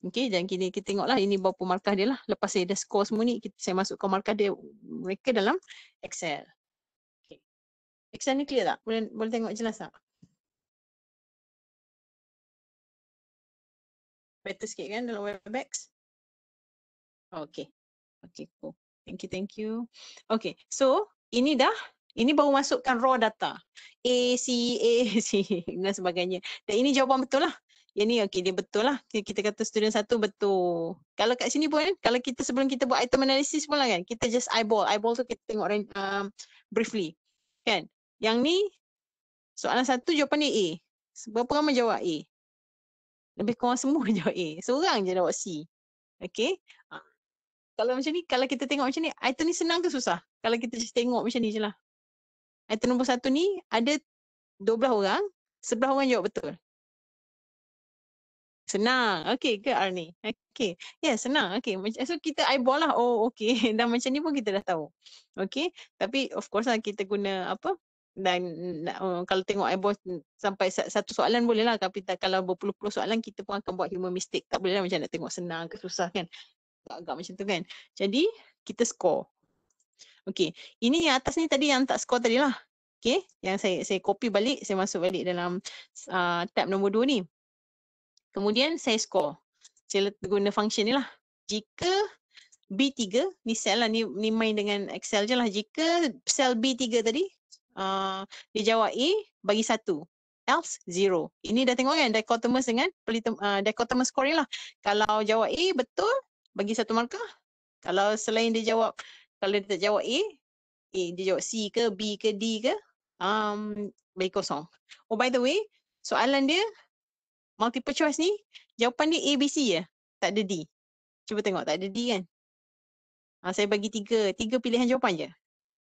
Okay, dan kini kita tengoklah ini berapa markah dia lah. Lepas saya dah score semua ni, kita, saya masukkan markah dia mereka dalam Excel. Okay. Excel ni clear tak? Boleh, boleh tengok jelas tak? Better sikit kan dalam Webex? Okay. Okay, cool. Thank you, thank you. Okay, so ini dah ini baru masukkan raw data. A, C, A, C dan sebagainya. Dan ini jawapan betul lah. Yang ni okey dia betul lah. Kita kata student satu betul. Kalau kat sini pun kalau kita sebelum kita buat item analysis pun lah kan. Kita just eyeball. Eyeball tu kita tengok um, briefly. Kan. Yang ni soalan satu jawapan ni A. Berapa ramai jawab A? Lebih kurang semua jawab A. Seorang je jawab C. Okay. Ah, kalau macam ni, kalau kita tengok macam ni, item ni senang ke susah? Kalau kita just tengok macam ni je lah item nombor satu ni ada 12 orang, 11 orang jawab betul. Senang. Okay ke Arni? Okay. Ya yeah, senang. Okay. So kita eyeball lah. Oh okay. Dan macam ni pun kita dah tahu. Okay. Tapi of course lah kita guna apa dan um, kalau tengok eyeball sampai satu soalan boleh lah tapi tak, kalau berpuluh-puluh soalan kita pun akan buat human mistake tak boleh lah macam nak tengok senang ke susah kan agak-agak macam tu kan jadi kita score Okey, ini yang atas ni tadi yang tak score tadi lah. Okey, yang saya saya copy balik, saya masuk balik dalam uh, tab nombor 2 ni. Kemudian saya score. Saya guna function ni lah. Jika B3, ni cell lah, ni, ni main dengan Excel je lah. Jika sel B3 tadi, uh, dia jawab A, bagi satu, Else, zero. Ini dah tengok kan, dichotomous dengan uh, dichotomous scoring lah. Kalau jawab A, betul, bagi satu markah. Kalau selain dia jawab kalau dia tak jawab A, A dia jawab C ke B ke D ke, um, bagi kosong. Oh by the way, soalan dia multiple choice ni, jawapan dia A, B, C ya? Tak ada D. Cuba tengok, tak ada D kan? Ha, saya bagi tiga, tiga pilihan jawapan je.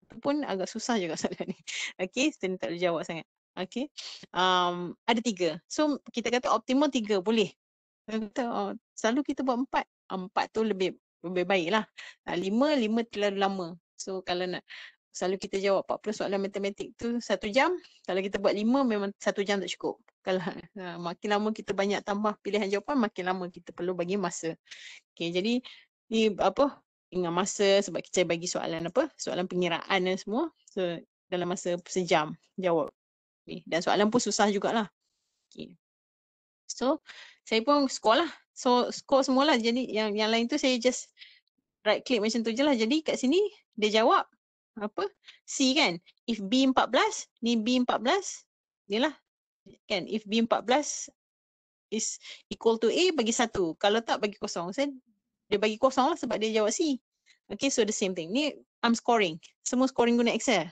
Itu pun agak susah juga soalan ni. Okay, saya tak boleh jawab sangat. Okay, um, ada tiga. So kita kata optimal tiga boleh. Kita, oh, selalu kita buat empat. Empat tu lebih lebih baik lah. Lima, lima terlalu lama. So kalau nak, selalu kita jawab 40 soalan matematik tu satu jam. Kalau kita buat lima, memang satu jam tak cukup. Kalau uh, makin lama kita banyak tambah pilihan jawapan, makin lama kita perlu bagi masa. Okay, jadi ni apa, ingat masa sebab kita bagi soalan apa, soalan pengiraan dan semua. So dalam masa sejam jawab. Okay. Dan soalan pun susah jugalah. Okay. So, saya pun sekolah So score semualah jadi yang yang lain tu saya just right click macam tu je lah. Jadi kat sini dia jawab apa C kan. If B14 ni B14 ni lah kan. If B14 is equal to A bagi satu. Kalau tak bagi kosong. So, dia bagi kosong lah sebab dia jawab C. Okay so the same thing. Ni I'm scoring. Semua scoring guna Excel.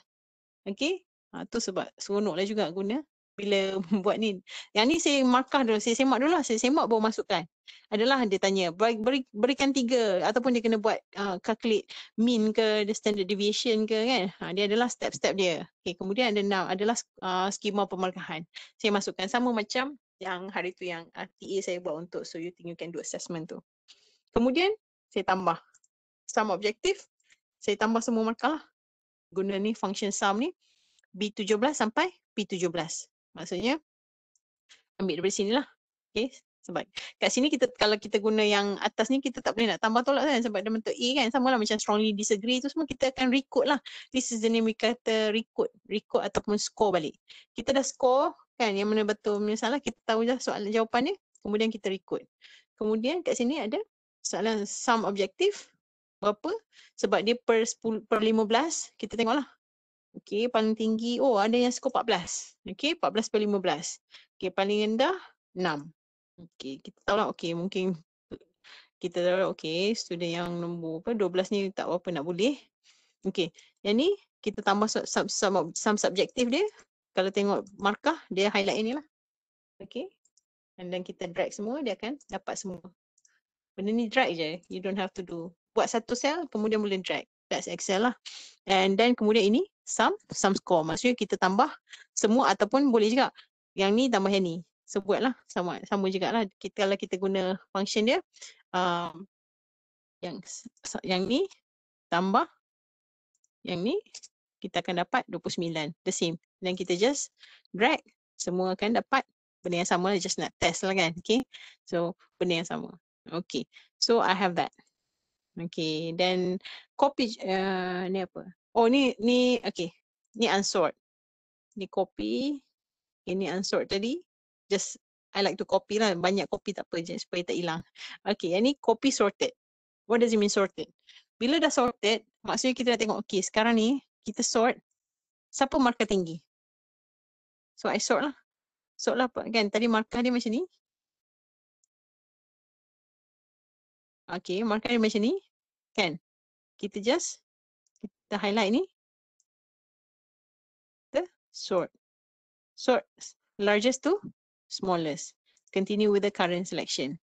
Okay. Ha, tu sebab seronok lah juga guna bila buat ni. Yang ni saya markah dulu, saya semak dulu lah. Saya semak baru masukkan. Adalah dia tanya, beri, berikan tiga ataupun dia kena buat uh, calculate mean ke, the standard deviation ke kan. Ha, dia adalah step-step dia. Okay, kemudian ada now, adalah uh, skema pemarkahan. Saya masukkan sama macam yang hari tu yang RTA saya buat untuk so you think you can do assessment tu. Kemudian saya tambah sum objektif. Saya tambah semua markah lah. Guna ni function sum ni. B17 sampai P17 maksudnya ambil dari sini lah. Okay. Sebab kat sini kita kalau kita guna yang atas ni kita tak boleh nak tambah tolak kan sebab dia bentuk A kan sama lah macam strongly disagree tu semua kita akan record lah. This is the name we kata record, record ataupun score balik. Kita dah score kan yang mana betul punya salah kita tahu dah soalan jawapan ni kemudian kita record. Kemudian kat sini ada soalan sum objective berapa sebab dia per 10, per 15 kita tengoklah Okey, paling tinggi, oh ada yang skor 14. Okey, 14 per 15. Okey, paling rendah 6. Okey, kita tahu lah, okey mungkin kita tahu lah, okey student yang nombor apa, 12 ni tak apa nak boleh. Okey, yang ni kita tambah sub, sub, sub, sub subjektif dia. Kalau tengok markah, dia highlight inilah, Okey, dan then kita drag semua, dia akan dapat semua. Benda ni drag je, you don't have to do. Buat satu sel, kemudian boleh drag that's Excel lah. And then kemudian ini sum, sum score. Maksudnya kita tambah semua ataupun boleh juga yang ni tambah yang ni. So buatlah sama, sama juga lah. Kita, kalau kita guna function dia, um, yang yang ni tambah yang ni kita akan dapat 29. The same. Dan kita just drag semua akan dapat benda yang sama lah. Just nak test lah kan. Okay. So benda yang sama. Okay. So I have that. Okay, dan copy uh, eh, ni apa? Oh ni ni okay. Ni unsort. Ni copy. Ini okay, unsort tadi. Just I like to copy lah. Banyak copy tak apa je supaya tak hilang. Okay, yang ni copy sorted. What does it mean sorted? Bila dah sorted, maksudnya kita dah tengok okay sekarang ni kita sort siapa markah tinggi. So I sort lah. Sort lah apa? Kan tadi markah dia macam ni. Okay, markah dia macam ni. Kan? Kita just kita highlight ni. The sort. Sort largest to smallest. Continue with the current selection.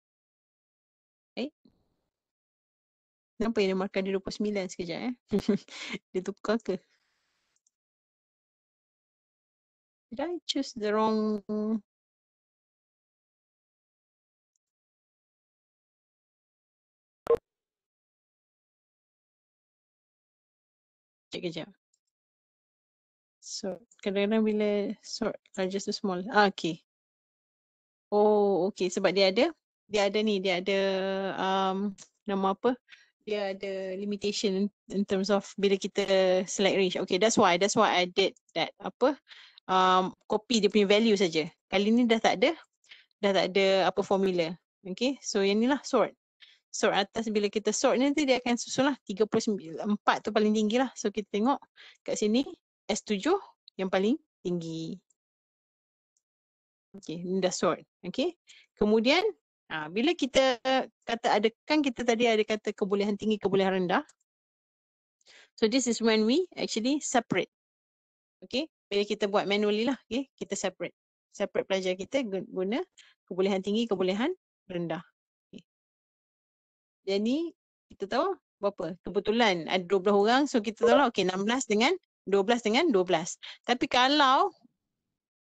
Right? Eh? Nampak dia markah dia 29 sekejap eh. dia tukar ke? Did I choose the wrong Kejap-kejap. So, kadang-kadang bila sort largest to small. Ah, okay. Oh, okay. Sebab dia ada, dia ada ni, dia ada um, nama apa? Dia ada limitation in terms of bila kita select range. Okay, that's why. That's why I did that. Apa? Um, copy dia punya value saja. Kali ni dah tak ada. Dah tak ada apa formula. Okay, so yang lah sort sort atas bila kita sort nanti dia akan susunlah 39 4 tu paling tinggi lah so kita tengok kat sini S7 yang paling tinggi okey ni dah sort okey kemudian ha, bila kita kata ada kan kita tadi ada kata kebolehan tinggi kebolehan rendah so this is when we actually separate okey bila kita buat manually lah okey kita separate separate pelajar kita guna kebolehan tinggi kebolehan rendah yang ni kita tahu berapa? Kebetulan ada 12 orang so kita tahu lah okey 16 dengan 12 dengan 12. Tapi kalau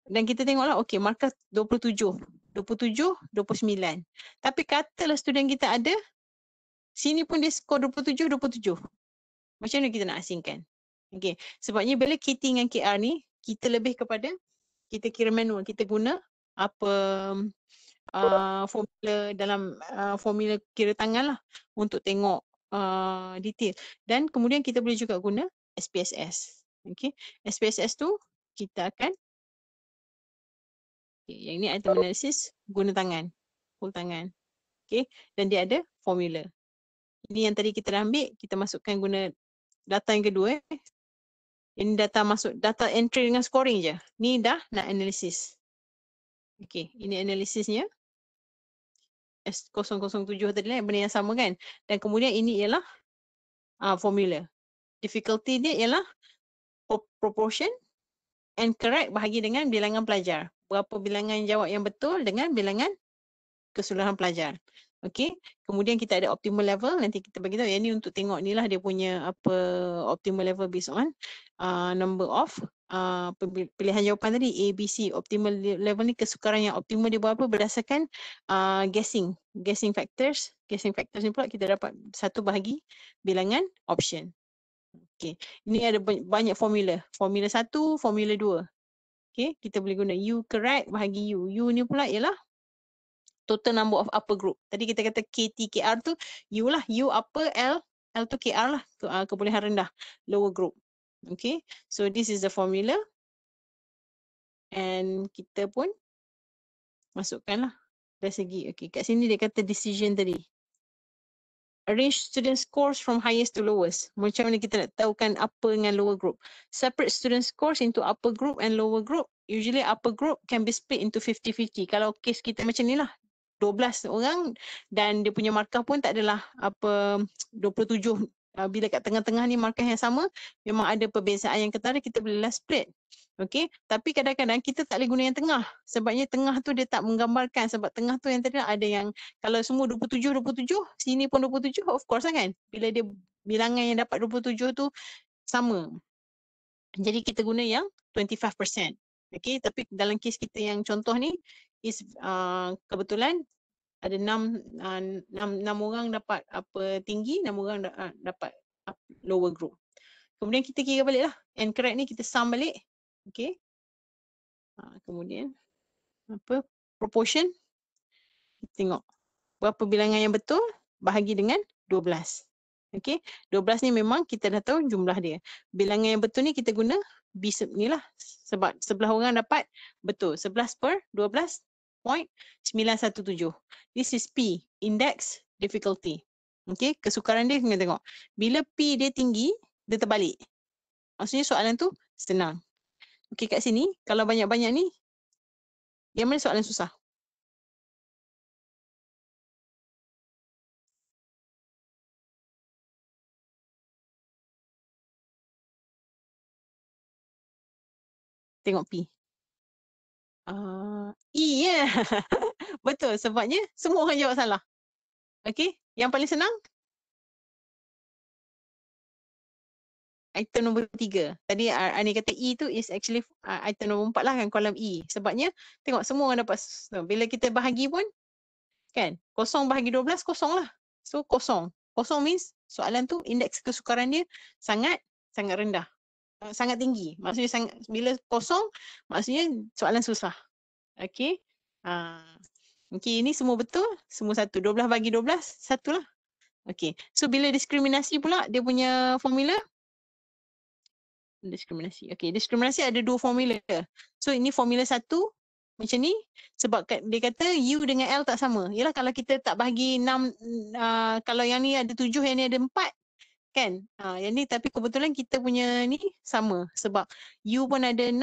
dan kita tengok lah okey markah 27. 27, 29. Tapi katalah student kita ada sini pun dia skor 27, 27. Macam mana kita nak asingkan? Okey sebabnya bila KT dengan KR ni kita lebih kepada kita kira manual kita guna apa uh, formula dalam uh, formula kira tangan lah untuk tengok uh, detail. Dan kemudian kita boleh juga guna SPSS. Okay. SPSS tu kita akan okay, yang ini item analysis guna tangan. Full tangan. Okay. Dan dia ada formula. Ini yang tadi kita dah ambil, kita masukkan guna data yang kedua. Eh. Ini data masuk, data entry dengan scoring je. Ni dah nak analisis. Okay, ini analisisnya. S007 tadi lah, benda yang sama kan. Dan kemudian ini ialah uh, formula. Difficulty dia ialah proportion and correct bahagi dengan bilangan pelajar. Berapa bilangan jawab yang betul dengan bilangan kesulitan pelajar. Okay. Kemudian kita ada optimal level. Nanti kita bagi tahu yang ni untuk tengok ni lah dia punya apa optimal level based on uh, number of uh, pilihan jawapan tadi A, B, C optimal level ni kesukaran yang optimal dia buat apa berdasarkan uh, guessing guessing factors guessing factors ni pula kita dapat satu bahagi bilangan option Okay. Ini ada banyak formula. Formula satu, formula dua. Okay. Kita boleh guna U correct bahagi U. U ni pula ialah total number of upper group. Tadi kita kata k t k r tu U lah. U upper, L. L tu KR lah. Ah, Kebolehan rendah. Lower group. Okay, so this is the formula. And kita pun masukkanlah dari segi. Okay, kat sini dia kata decision tadi. Arrange student scores from highest to lowest. Macam mana kita nak tahu kan upper dengan lower group. Separate student scores into upper group and lower group. Usually upper group can be split into 50-50. Kalau case kita macam ni lah. 12 orang dan dia punya markah pun tak adalah apa 27 uh, bila kat tengah-tengah ni markah yang sama memang ada perbezaan yang ketara kita bolehlah spread, okay? tapi kadang-kadang kita tak boleh guna yang tengah sebabnya tengah tu dia tak menggambarkan sebab tengah tu yang tadi ada yang kalau semua 27 27 sini pun 27 of course lah kan bila dia bilangan yang dapat 27 tu sama jadi kita guna yang 25% okay? tapi dalam kes kita yang contoh ni is uh, kebetulan ada enam ah, enam enam orang dapat apa tinggi enam orang da, ah, dapat lower group kemudian kita kira balik lah and correct ni kita sum balik okay ha, kemudian apa proportion kita tengok berapa bilangan yang betul bahagi dengan 12 okay 12 ni memang kita dah tahu jumlah dia bilangan yang betul ni kita guna B ni lah sebab sebelah orang dapat betul 11 per 12 Point 0.917. This is P, index difficulty. Okay, kesukaran dia kena tengok. Bila P dia tinggi, dia terbalik. Maksudnya soalan tu senang. Okay, kat sini, kalau banyak-banyak ni, yang mana soalan susah? Tengok P. E ya. Betul sebabnya semua orang jawab salah. Okey, yang paling senang? Item nombor tiga. Tadi ah, Ani kata E tu is actually ah, item nombor empat lah kan kolam E. Sebabnya tengok semua orang dapat. So, bila kita bahagi pun kan kosong bahagi dua belas kosong lah. So kosong. Kosong means soalan tu indeks kesukaran dia sangat sangat rendah. Eh, sangat tinggi. Maksudnya sangat, bila kosong, maksudnya soalan susah. Okey. Uh, ah, okay, ini semua betul, semua satu. 12 bagi 12, lah, Okey. So bila diskriminasi pula, dia punya formula diskriminasi. Okey, diskriminasi ada dua formula. So ini formula satu macam ni sebab dia kata U dengan L tak sama. Yalah kalau kita tak bagi 6 uh, ah, kalau yang ni ada 7 yang ni ada 4 kan ha, yang ni tapi kebetulan kita punya ni sama sebab U pun ada 6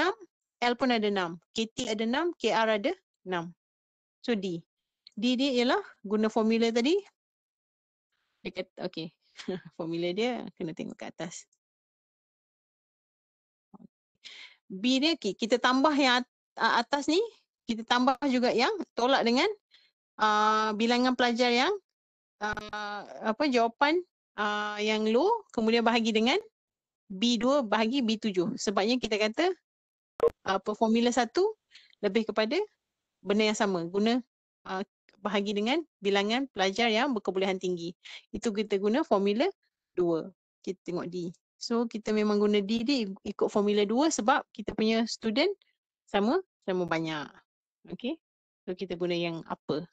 L pun ada 6 KT ada 6 KR ada 6 so D D ni ialah guna formula tadi okay formula dia kena tengok kat atas B dia okay. kita tambah yang atas ni kita tambah juga yang tolak dengan uh, bilangan pelajar yang uh, apa jawapan Uh, yang low kemudian bahagi dengan B2 bahagi B7. Sebabnya kita kata uh, formula 1 lebih kepada benda yang sama guna uh, bahagi dengan bilangan pelajar yang berkebolehan tinggi. Itu kita guna formula 2. Kita tengok D. So kita memang guna D ni ikut formula 2 sebab kita punya student sama sama banyak. Okay. So kita guna yang apa.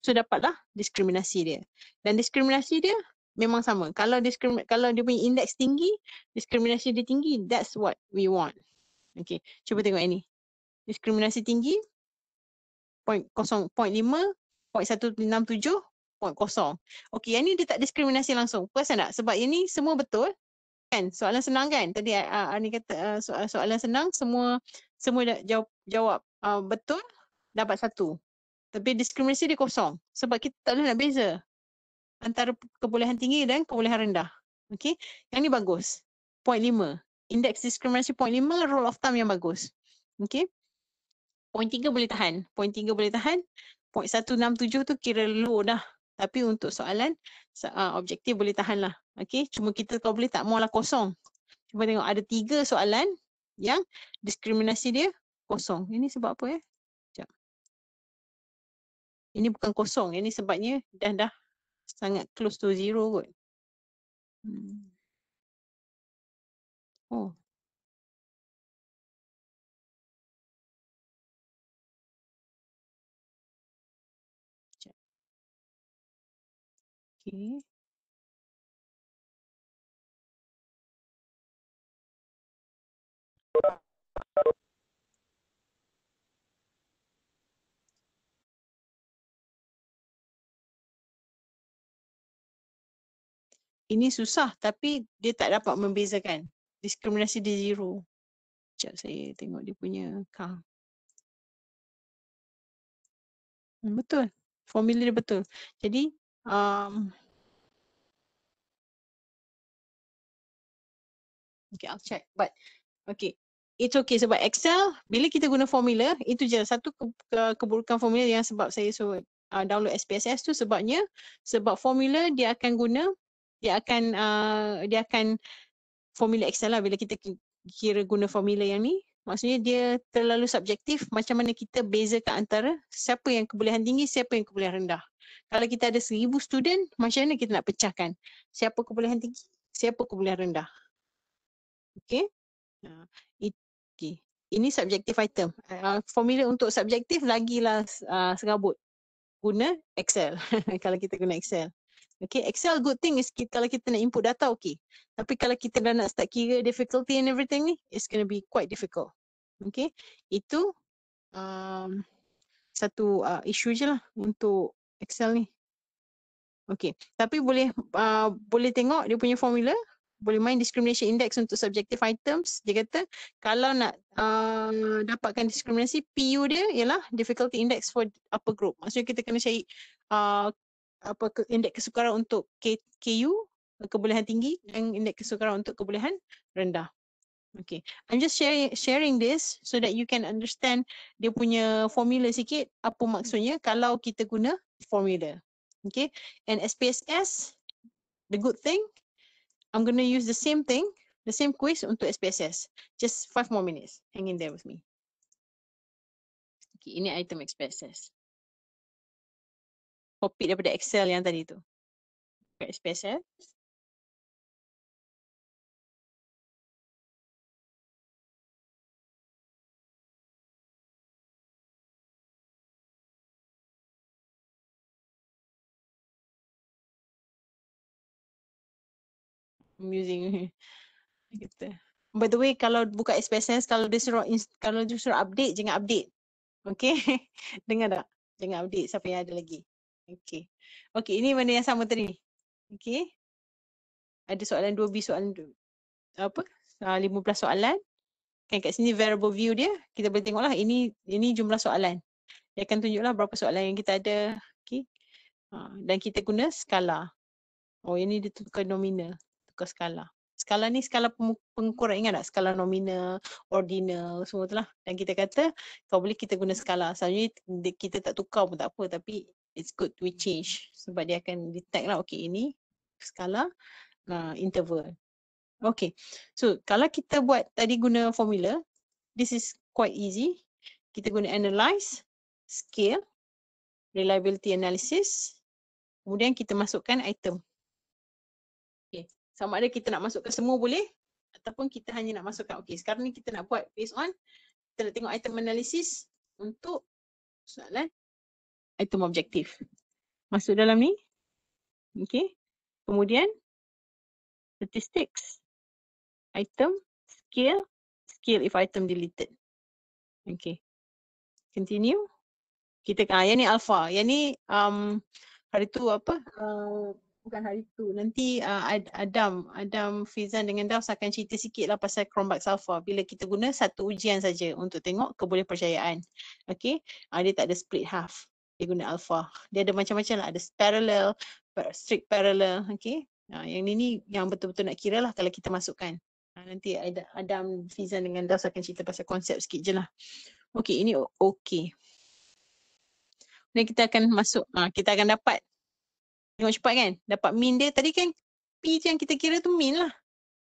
So dapatlah diskriminasi dia. Dan diskriminasi dia memang sama. Kalau diskrim kalau dia punya index tinggi, diskriminasi dia tinggi, that's what we want. Okay, cuba tengok ini. Diskriminasi tinggi, 0.5, point 0.167, Okay, yang ni dia tak diskriminasi langsung. Perasan tak? Sebab ini semua betul. Kan? Soalan senang kan? Tadi uh, Ani kata uh, so- soalan senang, semua semua jawab, jawab uh, betul, dapat satu. Tapi diskriminasi dia kosong. Sebab kita tak boleh nak beza antara kebolehan tinggi dan kebolehan rendah. Okey, yang ni bagus. Point lima. Index diskriminasi point lima, rule of thumb yang bagus. Okey. Point tiga boleh tahan. Point tiga boleh tahan. Point satu enam tujuh tu kira low dah. Tapi untuk soalan uh, objektif boleh tahan lah. Okey, cuma kita kau boleh tak maulah kosong. Cuba tengok ada tiga soalan yang diskriminasi dia kosong. Ini sebab apa ya? Sekejap. Ini bukan kosong. Ini sebabnya dah dah sangat close to zero kot. Hmm. Oh. Okay. ini susah tapi dia tak dapat membezakan. Diskriminasi di zero. Sekejap saya tengok dia punya car. Hmm, betul. Formula dia betul. Jadi um, Okay, I'll check. But, okay. It's okay sebab Excel, bila kita guna formula, itu je lah satu ke, ke, keburukan formula yang sebab saya suruh so, uh, download SPSS tu sebabnya sebab formula dia akan guna dia akan uh, dia akan formula Excel lah bila kita kira guna formula yang ni maksudnya dia terlalu subjektif macam mana kita bezakan antara siapa yang kebolehan tinggi siapa yang kebolehan rendah kalau kita ada seribu student macam mana kita nak pecahkan siapa kebolehan tinggi siapa kebolehan rendah okay uh, it, okay ini subjektif item uh, formula untuk subjektif lagilah uh, serabut guna Excel kalau kita guna Excel Okay, Excel good thing is kita, kalau kita nak input data, okay. Tapi kalau kita dah nak start kira difficulty and everything ni, it's going to be quite difficult. Okay, itu um, satu uh, isu je lah untuk Excel ni. Okay, tapi boleh uh, boleh tengok dia punya formula. Boleh main discrimination index untuk subjective items. Dia kata kalau nak uh, dapatkan diskriminasi, PU dia ialah difficulty index for upper group. Maksudnya kita kena cari uh, apa ke, indeks kesukaran untuk K, KU kebolehan tinggi dan indeks kesukaran untuk kebolehan rendah. Okay, I'm just sharing sharing this so that you can understand dia punya formula sikit apa maksudnya kalau kita guna formula. Okay, and SPSS, the good thing, I'm going to use the same thing, the same quiz untuk SPSS. Just five more minutes, hang in there with me. Okay, ini item SPSS copy daripada Excel yang tadi tu. Buka space eh. Amusing. Kita. By the way, kalau buka SPSS, kalau dia suruh, kalau dia suruh update, jangan update. Okay? Dengar tak? Jangan update siapa yang ada lagi. Okey. Okey, ini mana yang sama tadi. Okey. Ada soalan 2B, soalan 2. apa? Uh, ah, 15 soalan. Kan kat sini variable view dia. Kita boleh tengoklah ini ini jumlah soalan. Dia akan tunjuklah berapa soalan yang kita ada. Okey. Uh, dan kita guna skala. Oh, ini dia tukar nominal. Tukar skala. Skala ni skala pengukuran ingat tak? Skala nominal, ordinal, semua tu lah. Dan kita kata kalau boleh kita guna skala. Selalunya kita tak tukar pun tak apa tapi it's good we change sebab dia akan detect lah okay ini skala uh, interval. Okay so kalau kita buat tadi guna formula this is quite easy. Kita guna analyze, scale, reliability analysis kemudian kita masukkan item. Okay sama ada kita nak masukkan semua boleh ataupun kita hanya nak masukkan okay sekarang ni kita nak buat based on kita nak tengok item analysis untuk soalan item objektif. Masuk dalam ni. okay. Kemudian statistics. Item skill. Skill if item deleted. okay. Continue. Kita kan, yang ni alpha. Yang ni um, hari tu apa? Uh, bukan hari tu. Nanti uh, Adam, Adam Fizan dengan Daus akan cerita sikit lah pasal Chromebox Alpha. Bila kita guna satu ujian saja untuk tengok percayaan, Okay. Uh, ah, dia tak ada split half dia guna alpha. Dia ada macam-macam lah. Ada parallel, strict parallel. Okay. Ha, yang ini yang betul-betul nak kira lah kalau kita masukkan. Ha, nanti Adam, Fizan dengan Das akan cerita pasal konsep sikit je lah. Okay, ini okay. Kemudian kita akan masuk, ha, kita akan dapat. Tengok cepat kan? Dapat min dia. Tadi kan P je yang kita kira tu min lah.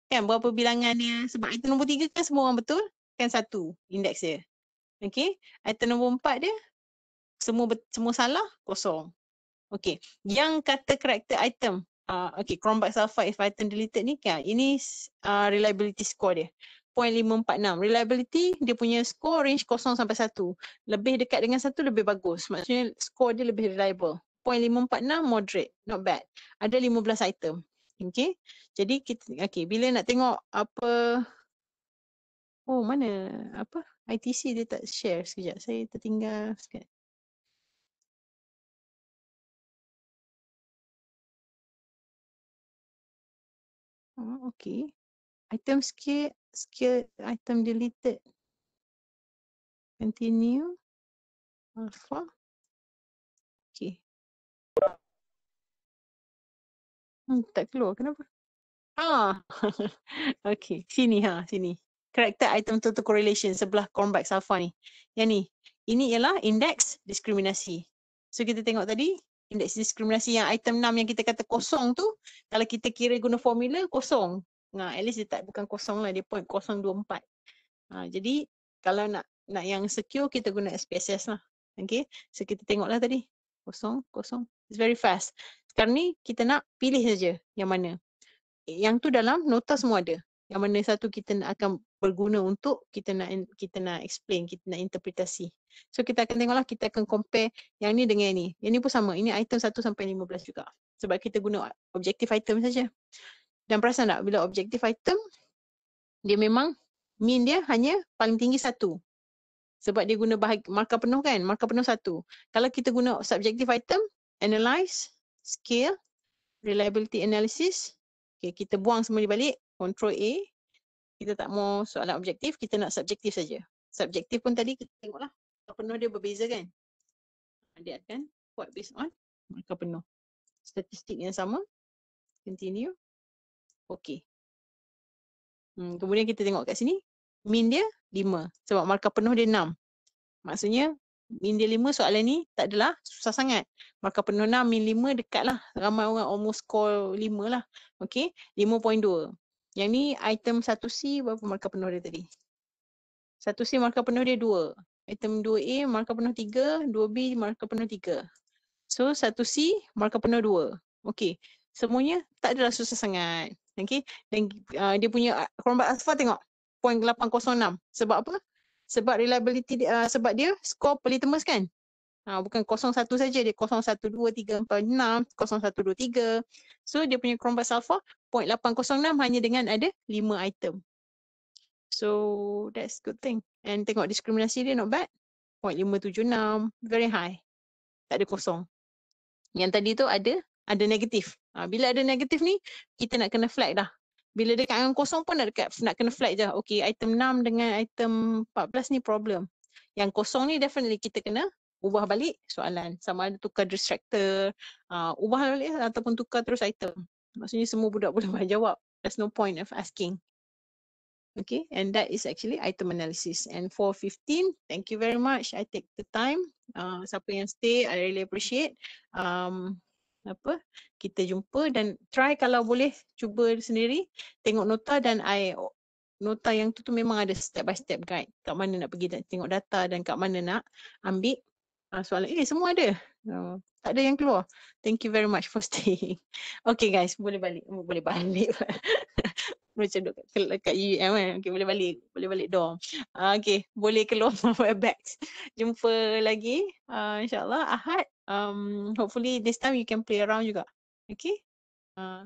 Kan berapa bilangan dia. Sebab item nombor tiga kan semua orang betul. Kan satu indeks dia. Okay. Item nombor empat dia semua semua salah kosong. Okey, yang kata character item uh, Chrome Chromebook Alpha if item deleted ni kan ini uh, reliability score dia. 0.546. Reliability dia punya score range kosong sampai satu. Lebih dekat dengan satu lebih bagus. Maksudnya score dia lebih reliable. 0.546 moderate, not bad. Ada 15 item. okay? Jadi kita okay. bila nak tengok apa Oh mana apa ITC dia tak share sekejap. Saya tertinggal sekejap. Oh, okay. Item skill, skill item deleted. Continue. Alpha. Okay. Hmm, tak keluar kenapa? Ah. okay. Sini ha, sini. Character item total correlation sebelah convex alpha ni. Yang ni. Ini ialah index diskriminasi. So kita tengok tadi indeks diskriminasi yang item 6 yang kita kata kosong tu kalau kita kira guna formula kosong. Nah, at least dia tak bukan kosong lah, dia point 024. Ha, jadi kalau nak nak yang secure kita guna SPSS lah. Okay, so kita tengoklah tadi. Kosong, kosong. It's very fast. Sekarang ni kita nak pilih saja yang mana. Yang tu dalam nota semua ada. Yang mana satu kita akan berguna untuk kita nak kita nak explain, kita nak interpretasi. So kita akan tengoklah kita akan compare yang ni dengan yang ni. Yang ni pun sama. Ini item 1 sampai 15 juga. Sebab kita guna objektif item saja. Dan perasan tak bila objektif item dia memang mean dia hanya paling tinggi satu. Sebab dia guna bahagian markah penuh kan? Markah penuh satu. Kalau kita guna subjective item, analyze, scale, reliability analysis, okay, kita buang semua di balik, control A, kita tak mau soalan objektif, kita nak subjektif saja. Subjektif pun tadi kita tengoklah markah penuh dia berbeza kan. Dia akan buat based on markah penuh. Statistik yang sama. Continue. Okay. Hmm, kemudian kita tengok kat sini. Min dia 5. Sebab markah penuh dia 6. Maksudnya min dia 5 soalan ni tak adalah susah sangat. Markah penuh 6, min 5 dekat lah. Ramai orang almost score 5 lah. Okay. 5.2. Yang ni item 1C berapa markah penuh dia tadi? 1C markah penuh dia 2. Item 2A markah penuh 3, 2B markah penuh 3. So 1C markah penuh 2. Okey. Semuanya tak adalah susah sangat. Okey. Dan uh, dia punya ah, korombat asfa tengok. 0.806. Sebab apa? Sebab reliability, uh, ah, sebab dia score polytemus kan? Ha, bukan 01 saja dia 01234 0123 01, 0123. So dia punya Chromebus Alpha 0.806 hanya dengan ada lima item. So that's good thing. And tengok diskriminasi dia not bad. 0.576 very high. Tak ada kosong. Yang tadi tu ada ada negatif. Ha, bila ada negatif ni kita nak kena flag dah. Bila dekat dengan kosong pun nak, dekat, nak kena flag je. Okay item 6 dengan item 14 ni problem. Yang kosong ni definitely kita kena ubah balik soalan sama ada tukar distractor uh, ubah balik ataupun tukar terus item maksudnya semua budak boleh jawab there's no point of asking okay and that is actually item analysis and for 15 thank you very much i take the time uh, siapa yang stay i really appreciate um, apa kita jumpa dan try kalau boleh cuba sendiri tengok nota dan i nota yang tu tu memang ada step by step guide kat mana nak pergi tengok data dan kat mana nak ambil uh, soalan. Eh semua ada. Uh, tak ada yang keluar. Thank you very much for staying. Okay guys, boleh balik. Oh, boleh balik. Macam duduk kat, kat UUM e kan. Okay, boleh balik. Boleh balik dorm. Uh, okay, boleh keluar web bags. Jumpa lagi. Uh, InsyaAllah. Ahad. Um, hopefully this time you can play around juga. Okay. Uh,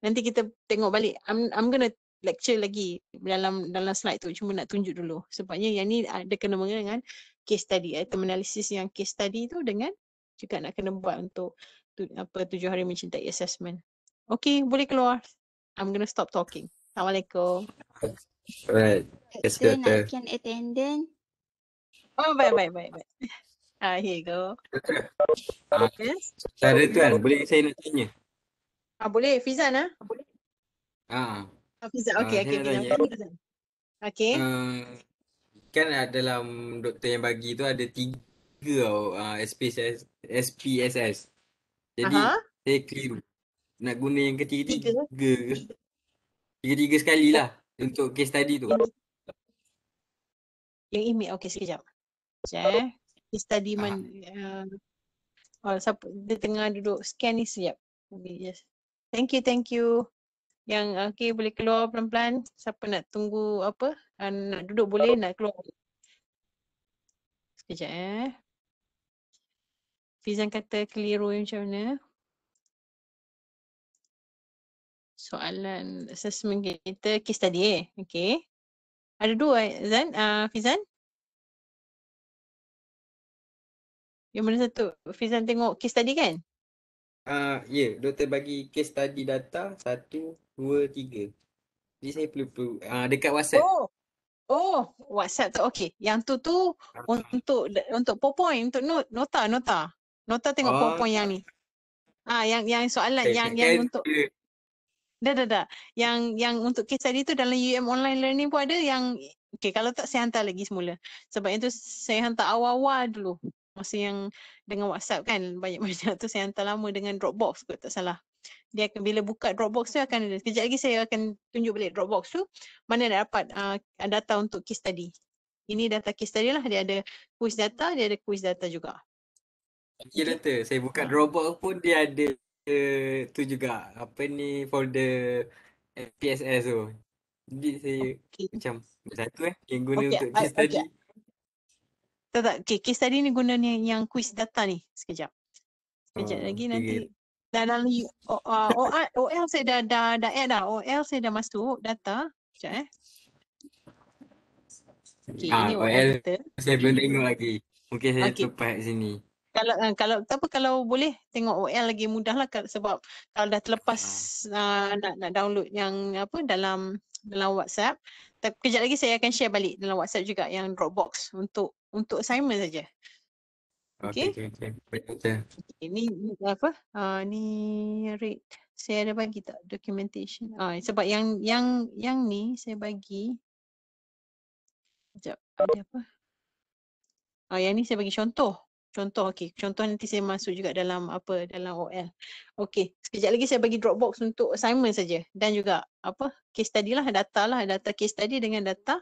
nanti kita tengok balik. I'm, I'm gonna lecture lagi dalam dalam slide tu. Cuma nak tunjuk dulu. Sebabnya yang ni ada kena mengenai dengan case study eh, term analysis yang case study tu dengan juga nak kena buat untuk tu, apa tujuh hari mencintai assessment. Okay, boleh keluar. I'm gonna stop talking. Assalamualaikum. Right. Alright. Saya nak can attendant. Oh, baik, baik, baik. baik. Ah, here you go. Ah, yes. tu kan, boleh saya nak tanya? Ah, boleh. Fizan ah? Ah. ah Fizan, okay, ah, okay. Okay, okay. Ah, kan ah, dalam doktor yang bagi tu ada tiga tau uh, ah, SPSS, SPSS. Jadi Aha. saya keliru. Nak guna yang ketiga-tiga ke? Tiga-tiga sekali lah untuk case study tu. Yang ini, okay sekejap. Sekejap eh. Case study man, uh, oh, siapa, dia tengah duduk scan ni sekejap. Okay, yes. Thank you, thank you. Yang ah, okay boleh keluar pelan-pelan. Siapa nak tunggu apa? nak duduk boleh nak keluar sekejap eh Fizan kata keliru macam mana soalan assessment kita kes tadi eh okey ada dua eh. Zan uh, Fizan yang mana satu Fizan tengok kes tadi kan Uh, ya, yeah. doktor bagi case study data satu, dua, tiga. Jadi saya perlu, perlu uh, dekat WhatsApp. Oh. Oh, WhatsApp tu. Okey. Yang tu tu untuk untuk PowerPoint, untuk note, nota, nota. Nota tengok oh. PowerPoint yang ni. Ah, yang yang soalan okay, yang okay. yang untuk Dah, dah, dah. Yang yang untuk case tadi tu dalam UM online learning pun ada yang Okay, kalau tak saya hantar lagi semula. Sebab itu saya hantar awal-awal dulu. Masa yang dengan WhatsApp kan banyak-banyak tu saya hantar lama dengan Dropbox kot tak salah dia akan bila buka Dropbox tu akan ada. Sekejap lagi saya akan tunjuk balik Dropbox tu mana nak dapat uh, data untuk case study. Ini data case study lah. Dia ada quiz data, dia ada quiz data juga. Okay, okay. Doctor, saya buka Dropbox pun dia ada uh, tu juga. Apa ni folder PSS tu. Jadi saya okay. macam satu eh yang guna okay, untuk case study. Okay. Tak tak, okay, case study ni guna yang quiz data ni. Sekejap. Sekejap oh, lagi okay. nanti dan dalam uh, OL saya dah, dah, dah add dah. OL saya dah masuk data. Sekejap eh. Okay, ah, OL kata. saya belum tengok lagi. Mungkin saya okay. tepat sini. Kalau eh, kalau tak apa kalau boleh tengok OL lagi mudahlah sebab kalau dah terlepas uh, nak nak download yang apa dalam dalam WhatsApp. Tapi kejap lagi saya akan share balik dalam WhatsApp juga yang Dropbox untuk untuk assignment saja. Okay, Okay. Ini okay, okay. apa? Uh, ni rate. Saya ada bagi tak documentation. Ah uh, sebab yang yang yang ni saya bagi. Sekejap. Ada apa? Ah uh, yang ni saya bagi contoh. Contoh okey. Contoh nanti saya masuk juga dalam apa dalam OL. Okey. Sekejap lagi saya bagi Dropbox untuk assignment saja dan juga apa? Case study lah, data lah, data case study dengan data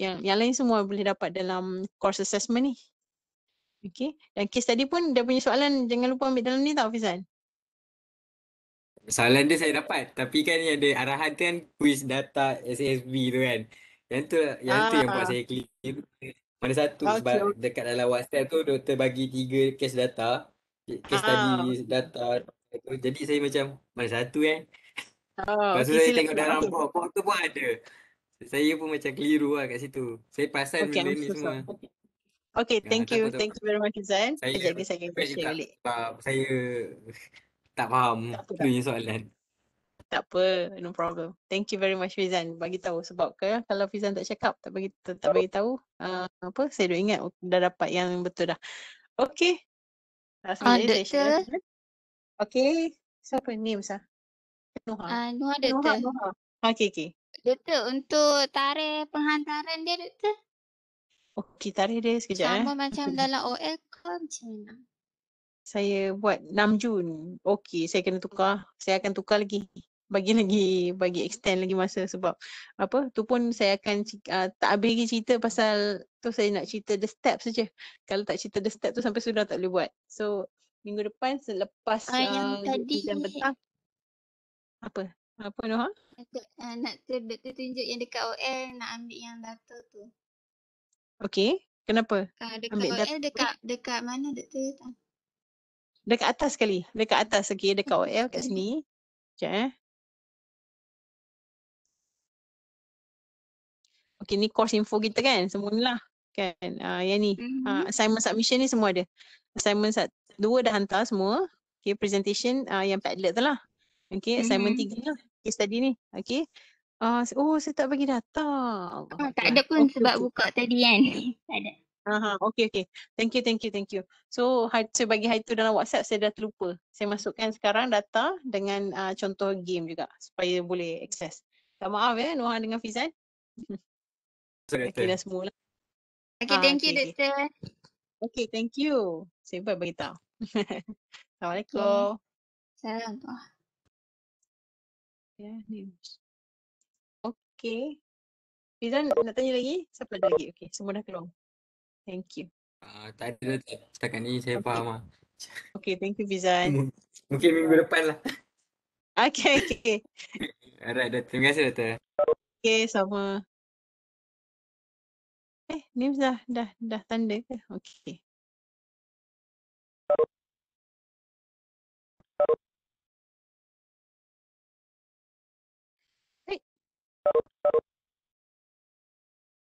yang yang lain semua boleh dapat dalam course assessment ni. Okay. Dan kes tadi pun dia punya soalan jangan lupa ambil dalam ni tau Fizal. Soalan dia saya dapat. Tapi kan yang ada arahan tu kan quiz data SSB tu kan. Yang tu, yang tu yang buat ah. saya clear. Mana satu okay, ah, sebab okay. dekat dalam WhatsApp tu doktor bagi tiga kes data. Kes tadi ah. data. Tu. Jadi saya macam mana satu kan. Oh, Lepas tu saya tengok dalam box tu pun ada. Saya pun macam keliru lah kat situ. Saya pasal okay, benda ni semua. Okay. Okay, thank you. Thank you very much, Zain. Sekejap lagi saya akan share balik. Sebab saya tak faham punya soalan. Tak apa, no problem. Thank you very much Fizan bagi tahu sebab ke kalau Fizan tak cakap tak bagi tak, tak bagi tahu uh, apa saya dah ingat dah dapat yang betul dah. Okay. Ah, uh, doktor. Okey. Siapa name sah? Nuha. Ah, uh, Nuha doktor. Nuha. Nuha. Okey, okey. Doktor, untuk tarikh penghantaran dia doktor? Okey, tarikh dia sekejap Sama eh. Sama macam dalam OL ke macam mana? Saya buat 6 Jun. Okey, saya kena tukar. Saya akan tukar lagi. Bagi lagi, bagi extend lagi masa sebab apa, tu pun saya akan uh, tak habis lagi cerita pasal tu saya nak cerita the step saja. Kalau tak cerita the step tu sampai sudah tak boleh buat. So, minggu depan selepas uh, yang uh, tadi petang. Apa? Apa Noha? Nak, nak tunjuk yang dekat OL nak ambil yang data tu. Okay. Kenapa? Uh, dekat Ambil OL dekat, dekat dekat mana doktor? Dekat atas sekali. Dekat atas lagi. Okay. Dekat OL kat sini. Sekejap eh. Okay ni course info kita kan. semua lah Kan. Uh, yang ni. Ah, mm-hmm. Uh, assignment submission ni semua ada. Assignment sat- dua dah hantar semua. Okay presentation uh, yang padlet tu lah. Okay assignment mm-hmm. tiga lah. Case study ni. Okay uh, oh saya tak bagi data. Ah, tak ada pun okay, sebab okay. buka tadi kan. tak ada. Aha, okay, okay. Thank you, thank you, thank you. So, saya bagi hai tu dalam WhatsApp, saya dah terlupa. Saya masukkan sekarang data dengan uh, contoh game juga supaya boleh akses. Tak maaf ya, eh, Nuhan dengan Fizan. Sorry, okay, dah semua lah. Okay, ah, thank you, okay. Doktor. Okay, thank you. Saya baik beritahu. Assalamualaikum. Salam. Ya, yeah, ni. Okay. Fizan nak tanya lagi? Siapa ada lagi? Okay. Semua dah keluar. Thank you. Uh, tak ada lah. Setakat ni saya okay. faham lah. Okay. Thank you Fizan. Mungkin minggu ah. depan lah. Okay. okay. Alright. Dah. Terima kasih Dato. Okay. Sama. Eh, ni dah, dah, dah tanda ke? Okay.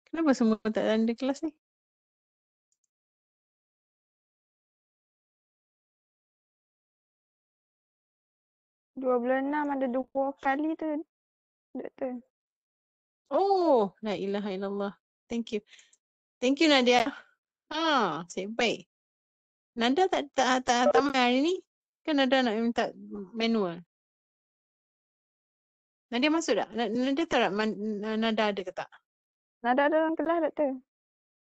Kenapa semua tak ada di kelas ni? Dua bulan enam ada dua kali tu. Doktor. Oh, la ilaha illallah. Thank you. Thank you Nadia. Ha, saya baik. Nanda tak tak tak, tak main hari ni? Kan Nanda nak minta manual. Nadia masuk tak? Nadia tahu tak man, Nadia ada ke tak? Nada ada dalam kelas tak tu?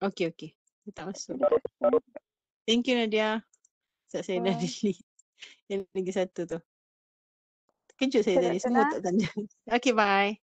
Okey okey. Dia tak masuk. Thank you Nadia. Sebab saya dah diri. Yang lagi satu tu. Kejut saya tadi. Semua tak tanya. Okay bye.